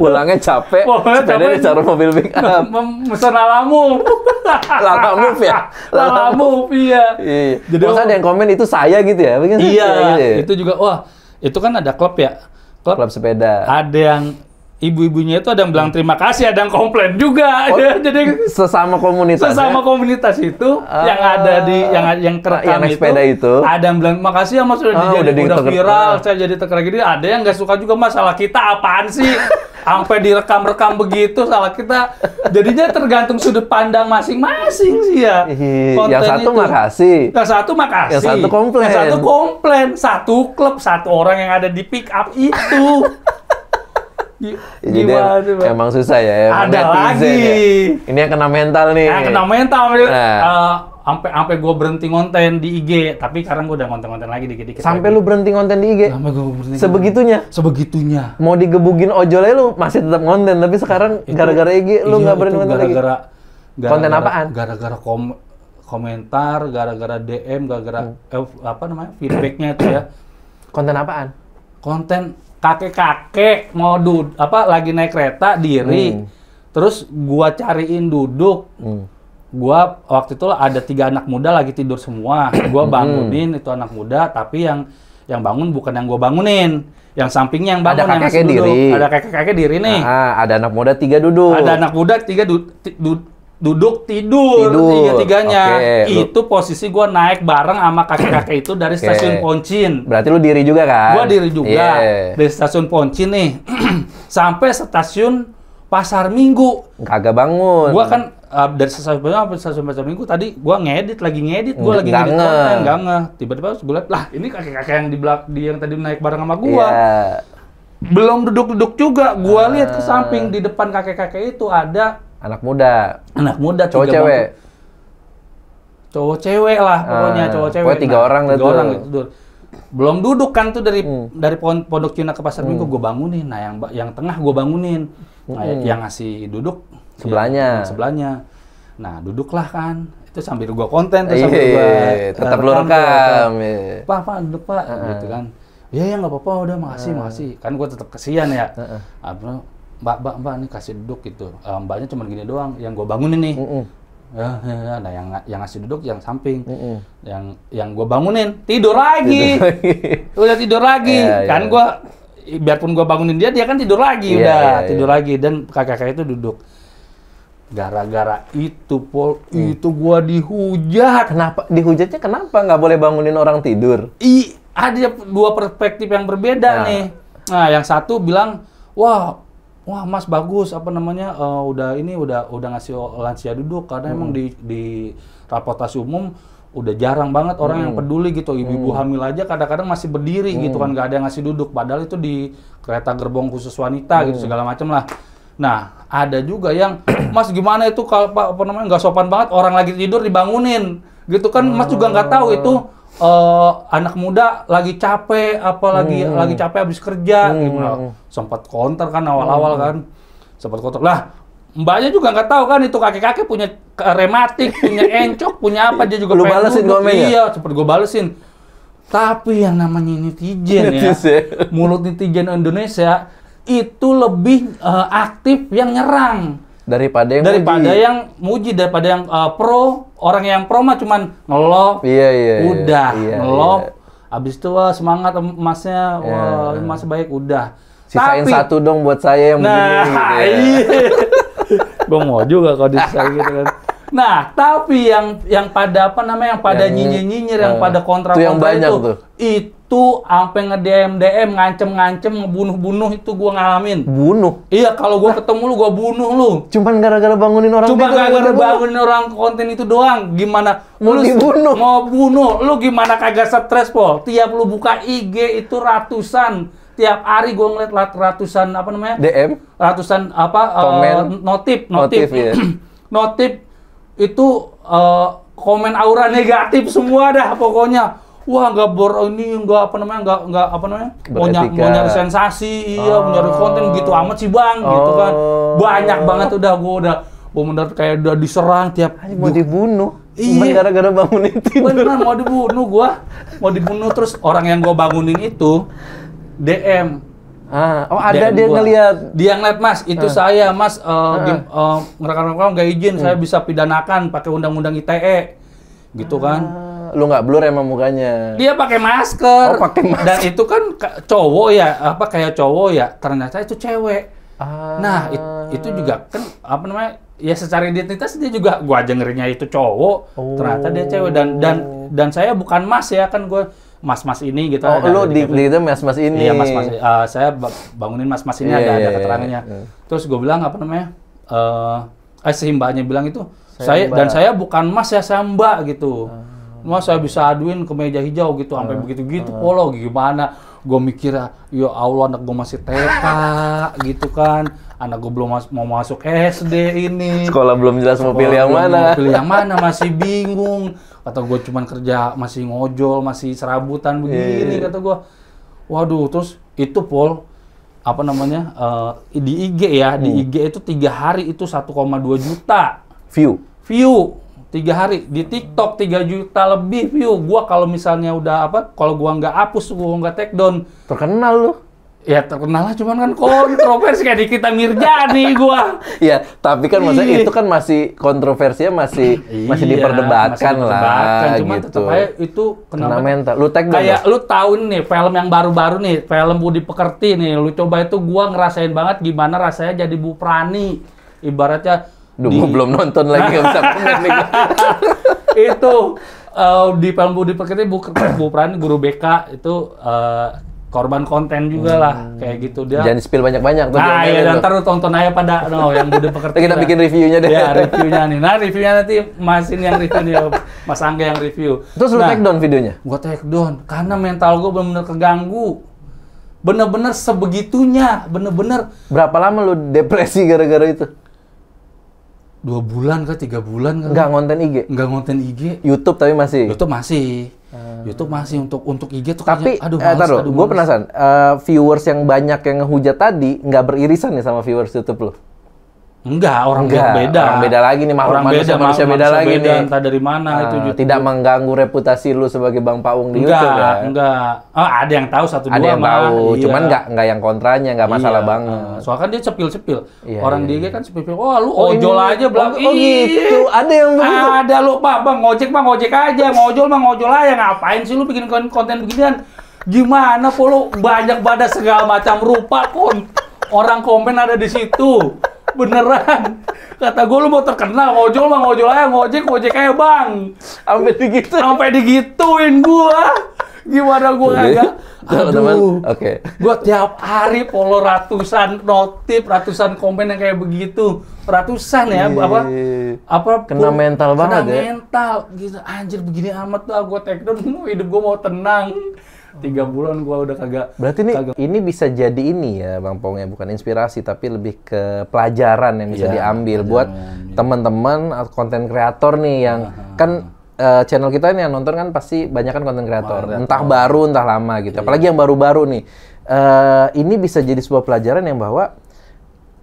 pulangnya capek, sepeda ditaruh mobil pick up. Mesen alamu. alamu ya? alamu iya. iya. Jadi Masa ada yang komen itu saya gitu ya? Mungkin iya, gitu ya? itu juga, wah itu kan ada klub ya. Klub, klub sepeda. Ada yang ibu-ibunya itu ada yang bilang terima kasih, ada yang komplain juga. Oh, Jadi sesama komunitas. Ya? Sesama ya? komunitas itu uh, yang ah, ada di yang yang kerekam yang itu, itu, ada yang bilang makasih ya Mas sudah oh, dijadi, udah, ah, udah viral, uh. saya jadi terkenal gitu. Ada yang nggak suka juga masalah kita apaan sih? Sampai direkam-rekam begitu salah kita. Jadinya tergantung sudut pandang masing-masing sih ya. Konten yang satu itu. makasih. Yang satu makasih. Yang satu komplain. Yang satu komplain. Satu klub, satu orang yang ada di pick up itu. Jadi dia, emang susah ya. Ada ya. lagi. Ya. Ini yang kena mental nih. Yang kena mental. Nah. Uh, eh, sampai sampai gue berhenti konten di IG tapi sekarang gue udah konten-konten lagi dikit-dikit sampai lu berhenti konten di IG sampai gue berhenti sebegitunya sebegitunya mau digebugin ojolnya lu masih tetap konten tapi sekarang gara-gara IG lu iya, nggak berhenti konten gara -gara, lagi gara-gara konten apaan gara-gara kom komentar gara-gara DM gara-gara hmm. eh, apa namanya feedbacknya itu ya konten apaan konten kakek-kakek mau duduk apa lagi naik kereta diri hmm. terus gua cariin duduk hmm. gua waktu itu ada tiga anak muda lagi tidur semua gua hmm. bangunin hmm. itu anak muda tapi yang yang bangun bukan yang gua bangunin yang sampingnya yang bangun ada kakek kakek diri ada kakek kakek diri nih ah, ada anak muda tiga duduk ada anak muda tiga duduk duduk tidur, tidur. tiga tiganya okay. itu posisi gue naik bareng sama kakek kakek itu dari okay. stasiun Poncin berarti lu diri juga kan gue diri juga yeah. dari stasiun Poncin nih sampai stasiun Pasar Minggu kagak bangun gue kan uh, dari stasiun sampai stasiun Pasar Minggu tadi gue ngedit lagi ngedit gue lagi ngedit konten nggak nge tiba-tiba gue liat lah ini kakek kakek yang di belak di yang tadi naik bareng sama gue yeah. belum duduk-duduk juga gue ah. lihat ke samping di depan kakek kakek itu ada Anak muda. Anak muda. Cowok cewek. Cowok cewek lah pokoknya ah, cowok cewek. Pokoknya tiga nah, orang tiga orang itu. Belum duduk kan tuh dari hmm. dari pondok Cina ke pasar minggu hmm. gue bangunin. Nah yang yang tengah gue bangunin. Nah, hmm. yang ngasih duduk ya, sebelahnya. Ya, sebelahnya. Nah duduklah kan itu sambil gue konten tuh sambil iya, tetap lu rekam. Kan. Iya. Pak, Pak, duduk Pak, gitu kan. Iya, ya nggak apa-apa, udah makasih, uh. makasih. Kan gue tetap kesian ya mbak mbak mbak ini kasih duduk gitu uh, mbaknya cuma gini doang yang gue bangunin nih mm -mm. Ya, nah yang yang ngasih duduk yang samping, mm -mm. yang yang gue bangunin tidur lagi, tidur udah tidur lagi, yeah, iya, kan yeah. gue biarpun gue bangunin dia dia kan tidur lagi yeah, udah yeah, iya. tidur yeah. lagi dan kakak-kakak itu duduk, gara-gara itu pol hmm. itu gue dihujat kenapa dihujatnya kenapa nggak boleh bangunin orang tidur i ada dua perspektif yang berbeda nah. nih nah yang satu bilang wah wah mas bagus apa namanya uh, udah ini udah udah ngasih lansia duduk karena hmm. emang di di transportasi umum udah jarang banget orang hmm. yang peduli gitu ibu-ibu hmm. hamil aja kadang-kadang masih berdiri hmm. gitu kan nggak ada yang ngasih duduk padahal itu di kereta gerbong khusus wanita gitu, hmm. gitu segala macam lah nah ada juga yang mas gimana itu kalau apa namanya nggak sopan banget orang lagi tidur dibangunin gitu kan mas juga nggak tahu itu uh, anak muda lagi capek apa lagi hmm. lagi capek habis kerja hmm. gitu hmm. sempat konter kan awal-awal hmm. kan sempat konter lah mbaknya juga nggak tahu kan itu kakek-kakek punya rematik punya encok punya apa dia juga lu balesin komennya iya cepet gue balesin tapi yang namanya netizen ya mulut netizen Indonesia itu lebih uh, aktif yang nyerang daripada yang daripada muji. yang muji daripada yang uh, pro orang yang pro mah cuman ngelop iya, iya, iya. udah iya, iya. ngelop iya. abis itu wah semangat emasnya iya. wah emas baik udah sisain Tapi, satu dong buat saya yang nah, begini gitu ya. iya. gue mau juga kalau disisain gitu kan Nah, tapi yang yang pada apa namanya yang pada nyinyir-nyinyir, yang, yang eh, pada kontra-kontra itu, yang banyak itu, tuh. itu itu sampai nge-DM DM ngancem-ngancem ngebunuh-bunuh itu gua ngalamin. Bunuh. Iya, kalau gua ketemu lu gua bunuh lu. Cuman gara-gara bangunin orang Cuma gara-gara bangunin orang konten itu doang. Gimana mau lu dibunuh? Mau bunuh. Lu gimana kagak stres, Pol? Tiap lu buka IG itu ratusan tiap hari gue ngeliat ratusan apa namanya DM ratusan apa eh, komen uh, notif notif notif, ya. notif itu uh, komen aura negatif semua dah pokoknya wah nggak bor ini nggak apa namanya nggak nggak apa namanya mau, nyari mau nyari sensasi iya oh. mau nyari oh. konten gitu amat sih bang oh. gitu kan oh. banyak oh. banget udah gue udah benar kayak udah diserang tiap Ayo, mau dibunuh iya gara-gara bangunin itu bener mau dibunuh gue mau dibunuh terus orang yang gue bangunin itu DM Ah, oh ada dia gua. ngeliat. Dia ngeliat mas, itu ah. saya mas uh, ah. uh, nggak izin, hmm. saya bisa pidanakan pakai undang-undang ITE, gitu kan. Ah lu nggak blur emang mukanya. Dia pakai masker. Oh, pakai masker. Dan itu kan cowok ya, apa kayak cowok ya, ternyata itu cewek. Ah. Nah, it, itu juga kan apa namanya? Ya secara identitas dia juga gua aja ngerinya itu cowok, oh. ternyata dia cewek dan dan oh. dan saya bukan mas ya kan gua mas-mas ini gitu. Oh, lu di, di itu mas-mas ini. Iya, mas-mas. Uh, saya bangunin mas-mas ini yeah, ada, ada iya, iya, keterangannya. Yeah, yeah. Terus gue bilang apa namanya? Uh, eh si mbaknya bilang itu saya, saya dan saya bukan mas ya saya mbak gitu. Uh. Mas saya bisa aduin ke meja hijau gitu sampai ah, begitu-gitu uh. Ah. polo gimana gue mikir ya Allah anak gue masih TK gitu kan anak gue belum mas mau masuk SD ini sekolah belum jelas sekolah mau pilih yang mana mau pilih yang mana masih bingung kata gue cuma kerja masih ngojol masih serabutan iya, begini yeah. kata gue waduh terus itu Pol apa namanya uh, di IG ya hmm. di IG itu tiga hari itu 1,2 juta view view tiga hari di TikTok tiga juta lebih view gua kalau misalnya udah apa kalau gua nggak hapus gua nggak take down terkenal lu Ya terkenal lah, cuman kan kontroversi kayak di kita Mirjani gua. Iya, tapi kan maksudnya iya. itu kan masih kontroversinya masih iya, masih diperdebatkan, masih lah. Cuman gitu. tetap aja itu kenapa? Kena mental. Lu down Kayak lu tahu nih film yang baru-baru nih, film Budi Pekerti nih, lu coba itu gua ngerasain banget gimana rasanya jadi Bu Prani. Ibaratnya Duh, di... belum nonton lagi nggak bisa komen nih. itu uh, di film di Pekerti Bu, Bu Pran guru BK itu uh, korban konten juga lah hmm. kayak gitu dia. Jangan spill banyak-banyak tuh. Nah, ya dan taruh tonton aja pada no yang Budi Pekerti. kita bikin reviewnya deh. Ya, reviewnya nih. Nah, reviewnya nanti Masin yang review nih, Mas Angga yang review. Terus lu nah, take down videonya? Gua take down karena mental gua benar-benar keganggu. Bener-bener sebegitunya, bener-bener. Berapa lama lu depresi gara-gara itu? dua bulan ke tiga bulan kan nggak ngonten IG nggak ngonten IG YouTube tapi masih YouTube masih hmm. YouTube masih untuk untuk IG tuh tapi kayaknya, aduh, eh, males, eh, taruh, aduh gue penasaran uh, viewers yang banyak yang ngehujat tadi nggak beririsan nih ya sama viewers YouTube lo Enggak, orang Enggak, beda. Orang beda lagi nih, makhluk orang manusia, beda, manusia, manusia beda manusia lagi beda, nih. Entah dari mana nah, itu. Gitu. Tidak mengganggu reputasi lu sebagai Bang Paung di enggak, YouTube ya? Enggak, Oh, ada yang tahu satu ada dua yang mah. tahu, iya. cuman enggak, enggak yang kontranya, enggak iya, masalah iya. banget. soalnya kan dia cepil-cepil. Iya, orang iya. dia iya. kan cepil-cepil. Oh, lu oh, ojol ini, aja. Belakang. Oh, oh gitu, ada yang begitu. Ada lu, Pak, Bang, ngojek bang ngojek aja. Ngojol bang ngojol aja. Ngapain sih lu bikin konten beginian? Gimana follow banyak badan segala macam rupa kon. Orang komen ada di situ beneran kata gue lu mau terkenal ngojol mah ngojol aja ngojek ngojek kayak bang sampai digitu sampai digituin gue gimana gua kagak aduh oke okay. gua tiap hari follow ratusan notif ratusan komen yang kayak begitu ratusan ya Yee. Iya. apa apa kena mental kena banget kena ya. mental gitu anjir begini amat tuh gue take down hidup gue mau tenang tiga oh. bulan gua udah kagak berarti nih kagak... ini bisa jadi ini ya bang Pong ya bukan inspirasi tapi lebih ke pelajaran yang bisa yeah, diambil buat ya. teman-teman konten kreator nih yang uh-huh. kan uh, channel kita ini yang nonton kan pasti banyak kan konten kreator entah baru entah lama gitu yeah, iya. apalagi yang baru-baru nih uh, ini bisa jadi sebuah pelajaran yang bahwa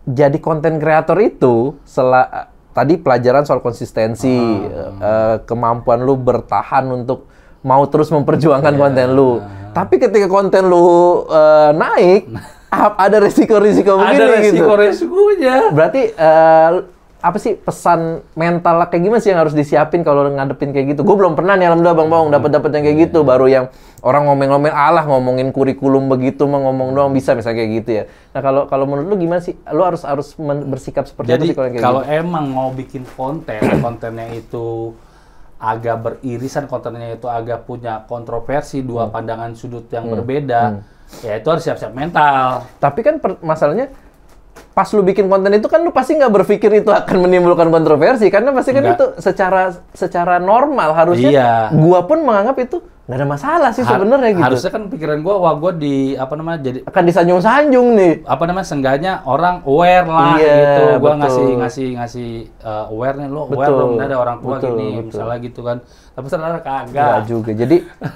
jadi konten kreator itu sel- tadi pelajaran soal konsistensi uh, uh, kemampuan lu bertahan untuk mau terus memperjuangkan yeah. konten lu. Iya. Tapi ketika konten lu uh, naik, ada risiko-risiko begini ada gitu. Ada risiko-risikonya. Berarti uh, apa sih pesan mental kayak gimana sih yang harus disiapin kalau ngadepin kayak gitu? Gue belum pernah nih alhamdulillah Bang Bang dapat dapat yang kayak gitu iya. baru yang orang ngomel-ngomel alah ngomongin kurikulum begitu mah ngomong doang bisa misalnya kayak gitu ya. Nah, kalau kalau menurut lu gimana sih? Lu harus harus bersikap seperti Jadi, apa sih kalau kayak kalau gitu? emang mau bikin konten, kontennya itu agak beririsan kontennya itu agak punya kontroversi dua hmm. pandangan sudut yang hmm. berbeda hmm. ya itu harus siap-siap mental tapi kan per- masalahnya pas lu bikin konten itu kan lu pasti nggak berpikir itu akan menimbulkan kontroversi karena pasti kan Enggak. itu secara secara normal harusnya iya. gua pun menganggap itu nggak ada masalah sih sebenarnya gitu. Harusnya kan pikiran gue, wah gue di apa namanya jadi akan disanjung-sanjung nih. Apa namanya sengganya orang aware lah iya, gitu. Gue ngasih ngasih ngasih uh, aware nih lo aware dong belum ada orang tua betul, gini betul. misalnya gitu kan. Tapi ternyata kagak. Gak juga. Jadi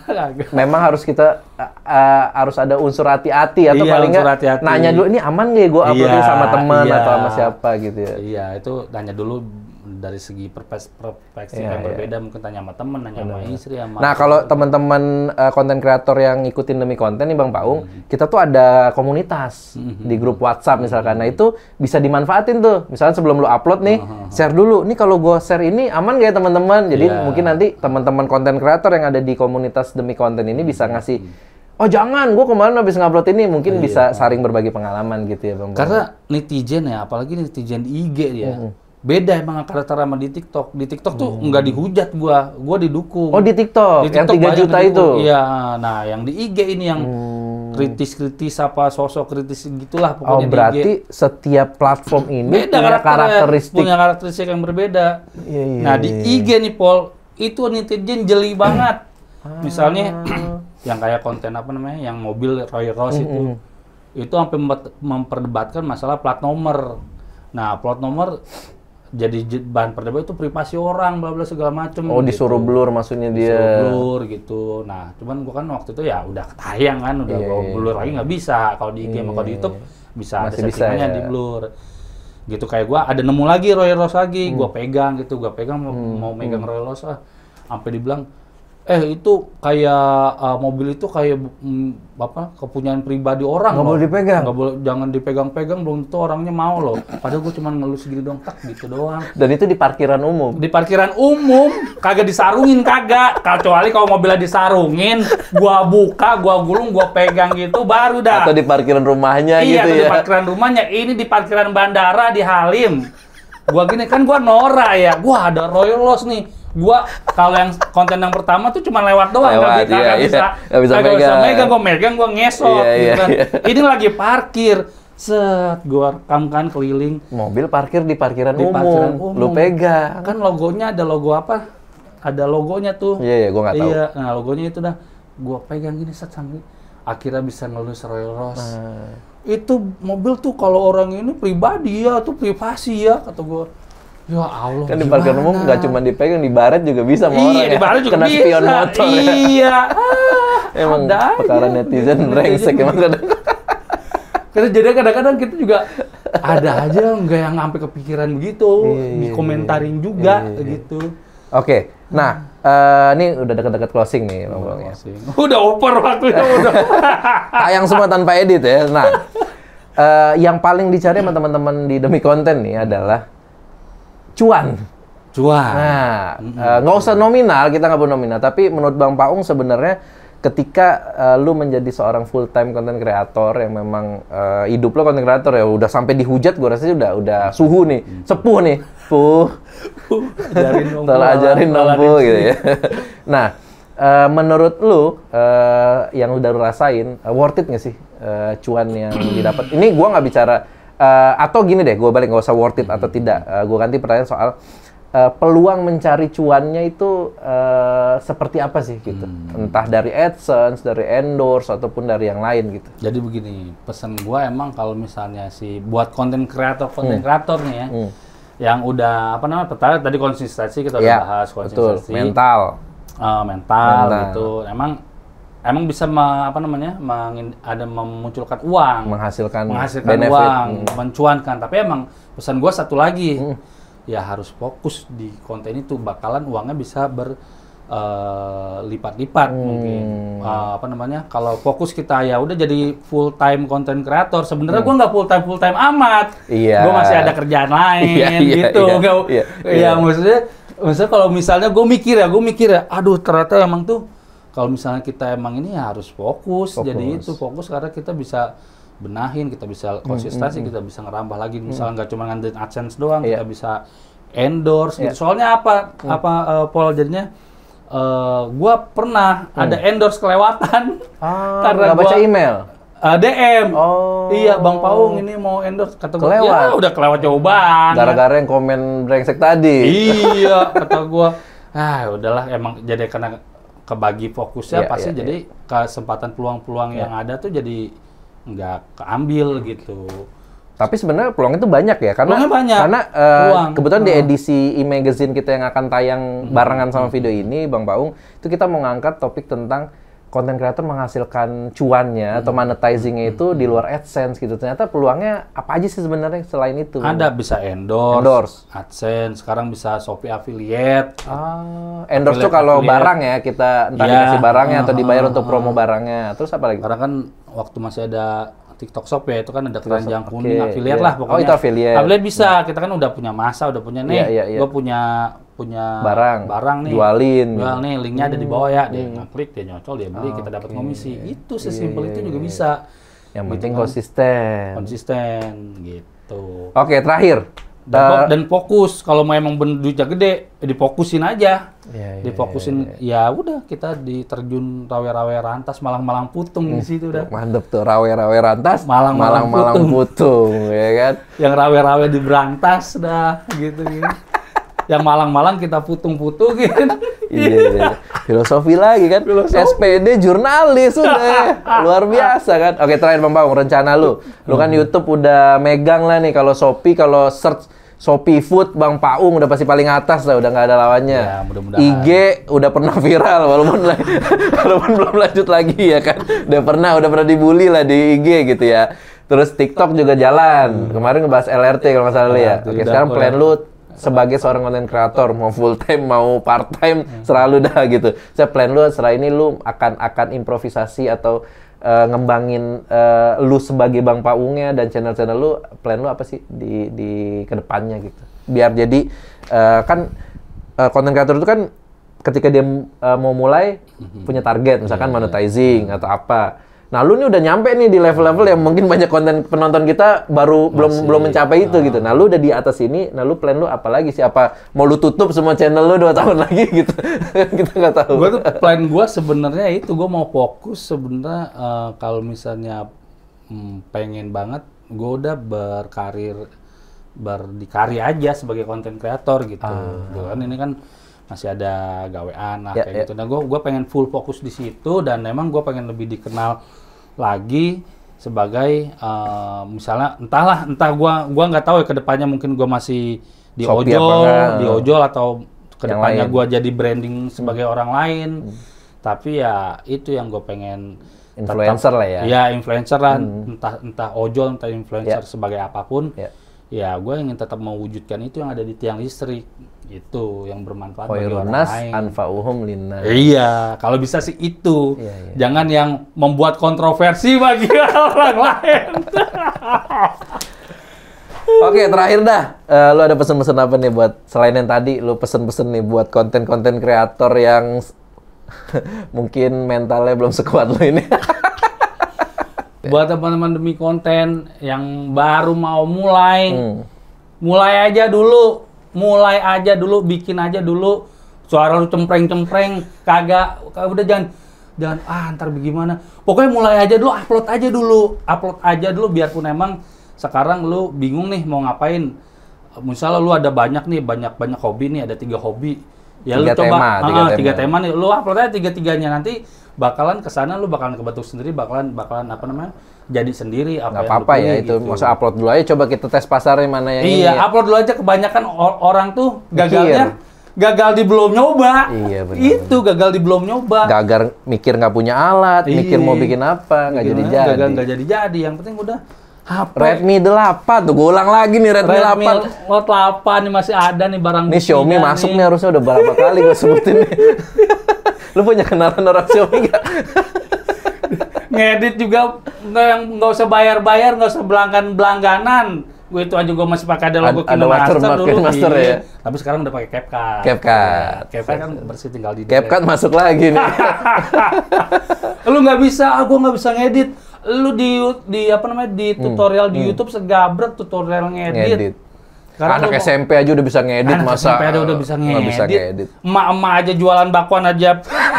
memang harus kita uh, harus ada unsur hati-hati atau iya, paling nggak hati -hati. nanya dulu ini aman gak ya gue upload iya, sama teman iya, atau sama siapa gitu ya. Iya itu nanya dulu dari segi perspektif yeah, yang yeah. berbeda mungkin tanya sama temen, tanya sama istri sama Nah, kalau teman-teman eh, konten uh, kreator yang ngikutin demi konten nih Bang Paung, hmm. kita tuh ada komunitas hmm. di grup WhatsApp misalkan. Nah, itu bisa dimanfaatin tuh. Misalnya sebelum lu upload nih, hmm. share dulu. Nih kalau gua share ini aman gak ya teman-teman? Jadi yeah. mungkin nanti teman-teman konten kreator yang ada di komunitas demi konten ini bisa ngasih hmm. oh jangan gue kemarin habis ngupload ini mungkin oh, iya. bisa saring berbagi pengalaman gitu ya bang karena netizen ya apalagi netizen IG ya mm -hmm beda emang karakter sama di TikTok. Di TikTok tuh hmm. nggak dihujat gua, gua didukung. Oh, di TikTok. Di TikTok yang 3 juta itu. Iya, nah yang di IG ini yang hmm. kritis-kritis hmm. apa sosok kritis gitulah oh, pokoknya Oh, berarti di IG. setiap platform ini beda punya karakteristik punya karakteristik yang berbeda. Iya, iya, nah, di IG iya, iya. nih Paul, itu netizen jeli banget. Ah. Misalnya yang kayak konten apa namanya, yang mobil Roy Rose itu. Itu sampai memperdebatkan masalah plat nomor. Nah, plat nomor jadi bahan perdebatan itu privasi orang bla bla segala macem oh disuruh gitu. blur maksudnya dia disuruh blur gitu nah cuman gua kan waktu itu ya udah ketayang kan udah yeah, gua iya, iya. blur lagi nggak bisa kalau di IG yeah. kalau di iya, YouTube bisa Masih ada settingannya ya. di blur gitu kayak gua ada nemu lagi Roy Rose lagi hmm. gua pegang gitu gua pegang mau, hmm. mau megang hmm. Roy Rose ah sampai dibilang eh itu kayak uh, mobil itu kayak mm, apa kepunyaan pribadi orang nggak boleh dipegang nggak boleh jangan dipegang-pegang belum tuh orangnya mau loh padahal gue cuma ngelus segini dong tak gitu doang dan itu di parkiran umum di parkiran umum kagak disarungin kagak kecuali kalau mobilnya disarungin gua buka gua gulung gua pegang gitu baru dah atau di parkiran rumahnya iya, gitu ya di parkiran rumahnya ini di parkiran bandara di Halim gua gini kan gua Nora ya gua ada Royal Loss nih gua kalau yang konten yang pertama tuh cuma lewat doang lewat, gak, iya, gak iya. bisa gak bisa, gak bisa megang gua megang gua ngesot iya, gitu iya, kan. Iya, ini lagi parkir set gua rekam kan keliling mobil parkir di parkiran di umum, parkiran umum. lu pegang kan logonya ada logo apa ada logonya tuh iya iya gua nggak tahu iya nah logonya itu dah gua pegang gini set sambil akhirnya bisa ngelus Royal Rose hmm itu mobil tuh kalau orang ini pribadi ya, tuh privasi ya, kata gue. Ya Allah. Kan di parkir umum nggak cuma dipegang, di barat juga bisa mau iya, orang. Iya, di ya. baret ya. juga Kena bisa. spion motor. Ya. Iya. Ya. emang Ada perkara netizen iya, brengsek iya. emang kadang. Karena jadi kadang-kadang kita juga ada aja nggak yang sampai kepikiran begitu, iya, iya, iya. dikomentarin juga iya, iya. gitu. Oke. Okay. Nah, hmm. Uh, ini udah deket-deket closing nih, Bang Bang. Ya. Udah oper waktunya udah. yang semua tanpa edit ya. Nah, uh, yang paling dicari sama teman-teman di demi konten nih adalah cuan. Cuan. Nah, eh, nggak uh, usah nominal, kita nggak perlu nominal. Tapi menurut Bang Paung sebenarnya ketika uh, lu menjadi seorang full time content creator yang memang uh, hidup lo content creator ya udah sampai dihujat gue rasa udah udah suhu nih hmm. sepuh nih puh ajarin tolong ajarin dong gitu ya nah uh, menurut lu uh, yang udah lu rasain uh, worth it gak sih uh, cuan yang didapat ini gua nggak bicara uh, atau gini deh gua balik nggak usah worth it atau tidak uh, gua ganti pertanyaan soal uh, Eh, peluang mencari cuannya itu uh, seperti apa sih gitu hmm. entah dari adsense dari endorse ataupun dari yang lain gitu jadi begini pesan gue emang kalau misalnya si buat konten kreator konten hmm. kreator nih ya hmm. yang udah apa namanya petara tadi konsistensi kita udah ya, bahas konsistensi betul. mental uh, mental, mental gitu emang emang bisa me, apa namanya meng, ada memunculkan uang menghasilkan menghasilkan uang hmm. mencuankan tapi emang pesan gue satu lagi hmm ya harus fokus di konten itu bakalan uangnya bisa berlipat eh, lipat uh, hmm. mungkin uh, apa namanya kalau fokus kita ya udah jadi full time content creator sebenarnya hmm. gue nggak full time full time amat yeah. gue masih ada kerjaan lain iya, iya gitu iya, gak, iya, iya. ya maksudnya maksudnya kalau misalnya gue mikir ya gue mikir ya aduh ternyata emang tuh kalau misalnya kita emang ini ya harus fokus, fokus. jadi itu fokus karena kita bisa benahin, kita bisa konsistensi, mm hmm, kita bisa ngerambah lagi. Misalnya nggak hmm. cuma ngandelin AdSense doang, yeah. kita bisa endorse. Yeah. Gitu. Iya. Soalnya apa? Hmm. Apa uh, Paul jadinya? Uh, gua pernah hmm. ada endorse kelewatan ah, karena gak baca email. Uh, eh, DM. Oh. Iya, Bang Paung ini mau endorse kata gue. Ya, udah kelewat cobaan. Gara-gara yang komen brengsek tadi. Iya, kata gua. Ah, udahlah emang jadi karena kebagi fokusnya yeah, pasti yeah, jadi yeah. kesempatan peluang-peluang yeah. yang ada tuh jadi nggak keambil okay. gitu. Tapi sebenarnya peluang itu banyak ya karena banyak. karena uh, kebetulan uh. di edisi e-magazine kita yang akan tayang hmm. barengan sama hmm. video ini Bang Baung itu kita mengangkat topik tentang konten kreator menghasilkan cuannya hmm. atau monetizingnya hmm. itu di luar AdSense gitu. Ternyata peluangnya apa aja sih sebenarnya selain itu? Ada bisa endorse, endorse. AdSense, sekarang bisa Shopee affiliate. Ah, endorse tuh kalau barang ya kita entah ya. dikasih barangnya atau ah, dibayar uh, uh, untuk ah. promo barangnya. Terus apa lagi? Karena kan waktu masih ada TikTok Shop ya itu kan ada keranjang kuning affiliate yeah. lah pokoknya. Oh itu affiliate. Affiliate bisa. yeah. Kita kan udah punya masa, udah punya nih. Yeah, yeah, yeah. Gue punya punya barang, barang nih, jualin, jual nih, linknya hmm. ada di bawah ya, dia hmm. ngeklik, dia nyocol, dia beli, okay. kita dapat komisi. Itu iya, sesimpel yeah, itu iya, juga iya. bisa. Yang penting gitu kan. konsisten. Konsisten, gitu. Oke, okay, terakhir. Dan, uh, dan fokus, kalau memang duitnya gede, eh, difokusin aja. Yeah, yeah, difokusin, yeah, yeah. ya udah kita diterjun rawe-rawe rantas, malang-malang putung hmm. di situ udah. Mantep tuh, rawe-rawe rantas, malang-malang putung. Malang putung, ya kan? Yang rawe-rawe diberantas dah, gitu-gitu yang malang-malang kita putung-putungin. iya, iya, iya. filosofi lagi kan. Filosofi. SPD jurnalis udah luar biasa kan. Oke terakhir bang rencana lu, lu kan hmm. YouTube udah megang lah nih kalau Shopee kalau search Shopee Food, Bang Paung udah pasti paling atas lah, udah nggak ada lawannya. Ya, IG udah pernah viral, walaupun walaupun belum lanjut lagi ya kan. Udah pernah, udah pernah dibully lah di IG gitu ya. Terus TikTok juga jalan. Hmm. Kemarin ngebahas LRT kalau masalah ya. Iya, Oke, sekarang plan ya. lu sebagai seorang konten kreator mau full time mau part time hmm. selalu dah gitu. Saya plan lu setelah ini lu akan akan improvisasi atau uh, ngembangin uh, lu sebagai Bang Paungnya dan channel-channel lu plan lu apa sih di di kedepannya gitu. Biar jadi uh, kan uh, kreator itu kan ketika dia uh, mau mulai hmm. punya target misalkan hmm. monetizing atau apa Nah, lu nih udah nyampe nih di level-level yang mungkin banyak konten penonton kita baru Masih, belum belum mencapai itu gitu. Ah. Nah, lu udah di atas ini, nah lu plan lu apa lagi sih? Apa mau lu tutup semua channel lu dua tahun lagi gitu? kita nggak tahu. Gua tuh plan gua sebenarnya itu gua mau fokus sebenarnya uh, kalau misalnya hmm, pengen banget gua udah berkarir berdikari aja sebagai konten kreator gitu. Ah. Gua gitu kan ini kan masih ada gawean lah yeah, kayak yeah. gitu. dan gue gua pengen full fokus di situ dan memang gue pengen lebih dikenal lagi sebagai uh, misalnya entahlah entah gua gua nggak tahu ya kedepannya mungkin gua masih di Shopee ojol di ojol atau kedepannya gua jadi branding hmm. sebagai hmm. orang lain hmm. tapi ya itu yang gue pengen influencer tetap, lah ya ya influencer lah hmm. entah entah ojol entah influencer yeah. sebagai apapun yeah ya gue ingin tetap mewujudkan itu yang ada di tiang listrik itu yang bermanfaat bagi orang lain. anfa'uhum Lina. Iya, kalau bisa sih itu. Iya, iya. Jangan yang membuat kontroversi bagi orang lain. Oke, terakhir dah. Uh, lu ada pesen pesan apa nih buat selain yang tadi lu pesen pesan nih buat konten-konten kreator yang mungkin mentalnya belum sekuat lu ini. ya. Buat teman-teman demi konten yang baru mau mulai, hmm. mulai aja dulu, mulai aja dulu, bikin aja dulu. Suara lu cempreng-cempreng, kagak, kagak udah jangan dan ah ntar bagaimana. Pokoknya mulai aja dulu, upload aja dulu, upload aja dulu, biarpun emang sekarang lu bingung nih mau ngapain. Misalnya lu ada banyak nih, banyak-banyak hobi nih, ada tiga hobi ya tiga lu coba tema, ah, tiga, uh, tema. tiga tema nih lu upload aja tiga tiganya nanti bakalan kesana lu bakalan kebentuk sendiri bakalan bakalan apa namanya jadi sendiri apa nggak apa-apa ya itu gitu. masa upload dulu aja coba kita tes pasarnya mana yang iya ini. upload dulu aja kebanyakan orang tuh gagalnya Mikir gagal di belum nyoba. Iya benar. Itu gagal di belum nyoba. Gagal mikir nggak punya alat, Iyi. mikir mau iya. bikin apa, nggak iya, jadi jadi. Gagal nggak jadi jadi. Yang penting udah HP. Redmi 8 tuh, gue ulang lagi nih Redmi, Redmi 8. Redmi 8 nih masih ada nih barang Nih Xiaomi masuk nih. nih harusnya udah berapa kali gue sebutin nih. Lu punya kenalan orang Xiaomi gak? Ngedit juga nggak yang nggak usah bayar-bayar, nggak usah belangkan belangganan. Gue itu aja gue masih pakai ada logo Kino Master, Master dulu. Master iya. ya. Tapi sekarang udah pakai CapCut. CapCut. CapCut kan bersih tinggal di. CapCut masuk lagi nih. Lu nggak bisa, aku ah, nggak bisa ngedit lu di di apa namanya di hmm. tutorial hmm. di YouTube segabret tutorial ngedit. ngedit. Karena anak SMP aja udah bisa ngedit anak masa SMP aja udah bisa ngedit. Bisa ngedit. Emak-emak aja jualan bakwan aja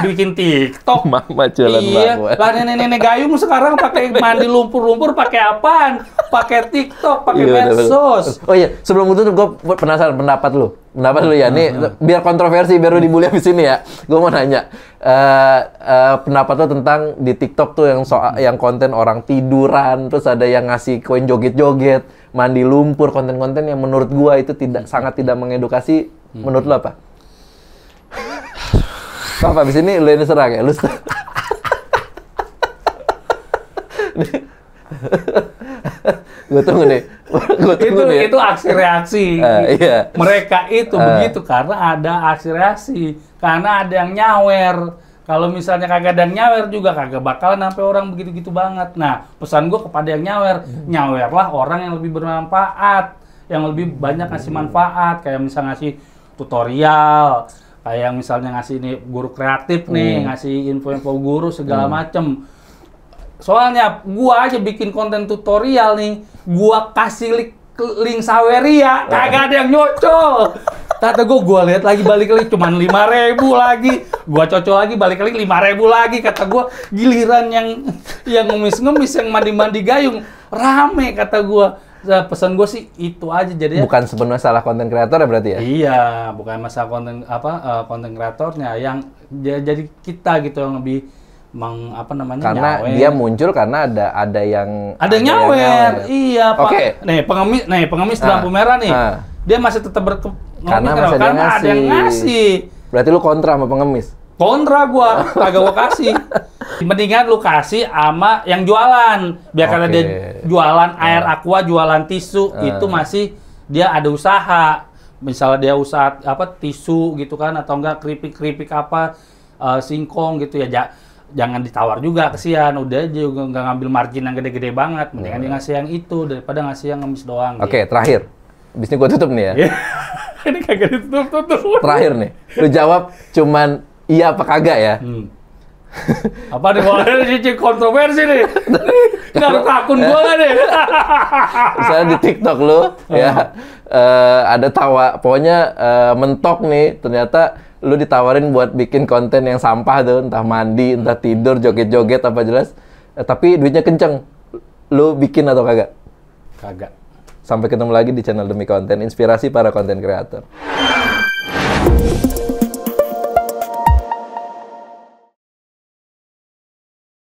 bikin TikTok. Emak-emak jualan iya. bakwan. Lah nenek-nenek gayung sekarang pakai mandi lumpur-lumpur pakai apaan? Pakai TikTok, pakai iya, medsos. Oh iya, sebelum itu gue penasaran pendapat lu Kenapa dulu ya. Nih ah, ah. biar kontroversi biar lu dibully di sini ya. Gue mau nanya uh, uh, pendapat lo tentang di TikTok tuh yang soal yang konten orang tiduran, terus ada yang ngasih koin joget-joget, mandi lumpur, konten-konten yang menurut gue itu tidak hmm. sangat tidak mengedukasi. Hmm. Menurut lo apa? apa abis ini lu ini serang ya? Lu gue tunggu nih. Gua tunggu itu nih. Ya. itu aksi reaksi. Uh, iya. Mereka itu uh. begitu karena ada aksi reaksi, karena ada yang nyawer. Kalau misalnya kagak ada yang nyawer juga kagak bakal sampai orang begitu-gitu banget. Nah, pesan gue kepada yang nyawer, hmm. nyawerlah orang yang lebih bermanfaat, yang lebih banyak ngasih hmm. manfaat, kayak misalnya ngasih tutorial, kayak misalnya ngasih ini guru kreatif nih, hmm. ngasih info-info guru segala hmm. macem Soalnya gua aja bikin konten tutorial nih, gua kasih link link Saweria, kagak ada yang nyocol. Kata gue, gua lihat lagi balik lagi cuman lima ribu lagi. Gua cocok lagi balik lagi lima ribu lagi. Kata gua giliran yang yang ngemis-ngemis, yang mandi-mandi gayung rame. Kata gua. nah, pesan gue sih itu aja jadinya. Bukan sebenarnya salah konten kreator ya berarti ya? Iya, bukan masalah konten apa eh, konten kreatornya. Yang ya jadi kita gitu yang lebih meng apa namanya karena nyawer. dia muncul karena ada ada yang ada, ada nyawer. Yang iya pak okay. nih pengemis nih pengemis ah. lampu merah nih ah. dia masih tetap bertemu karena masih ada, karena ada yang ngasih berarti lu kontra sama pengemis kontra gua kagak gua kasih mendingan lu kasih ama yang jualan biar okay. karena dia jualan ah. air aqua jualan tisu ah. itu masih dia ada usaha misalnya dia usaha apa tisu gitu kan atau enggak keripik keripik apa uh, singkong gitu ya jangan ditawar juga kesian udah aja juga nggak ngambil margin yang gede-gede banget mendingan hmm. ngasih yang itu daripada ngasih yang ngemis doang oke okay, gitu. terakhir bisnis gue tutup nih ya iya. ini kagak ditutup tutup terakhir nih lu jawab cuman iya apa kagak ya hmm. apa nih boleh cici kontroversi nih nggak takut gue nih misalnya di TikTok lu ya uh, ada tawa pokoknya uh, mentok nih ternyata lu ditawarin buat bikin konten yang sampah tuh entah mandi entah tidur joget-joget apa jelas eh, tapi duitnya kenceng lu bikin atau kagak kagak sampai ketemu lagi di channel demi konten inspirasi para konten kreator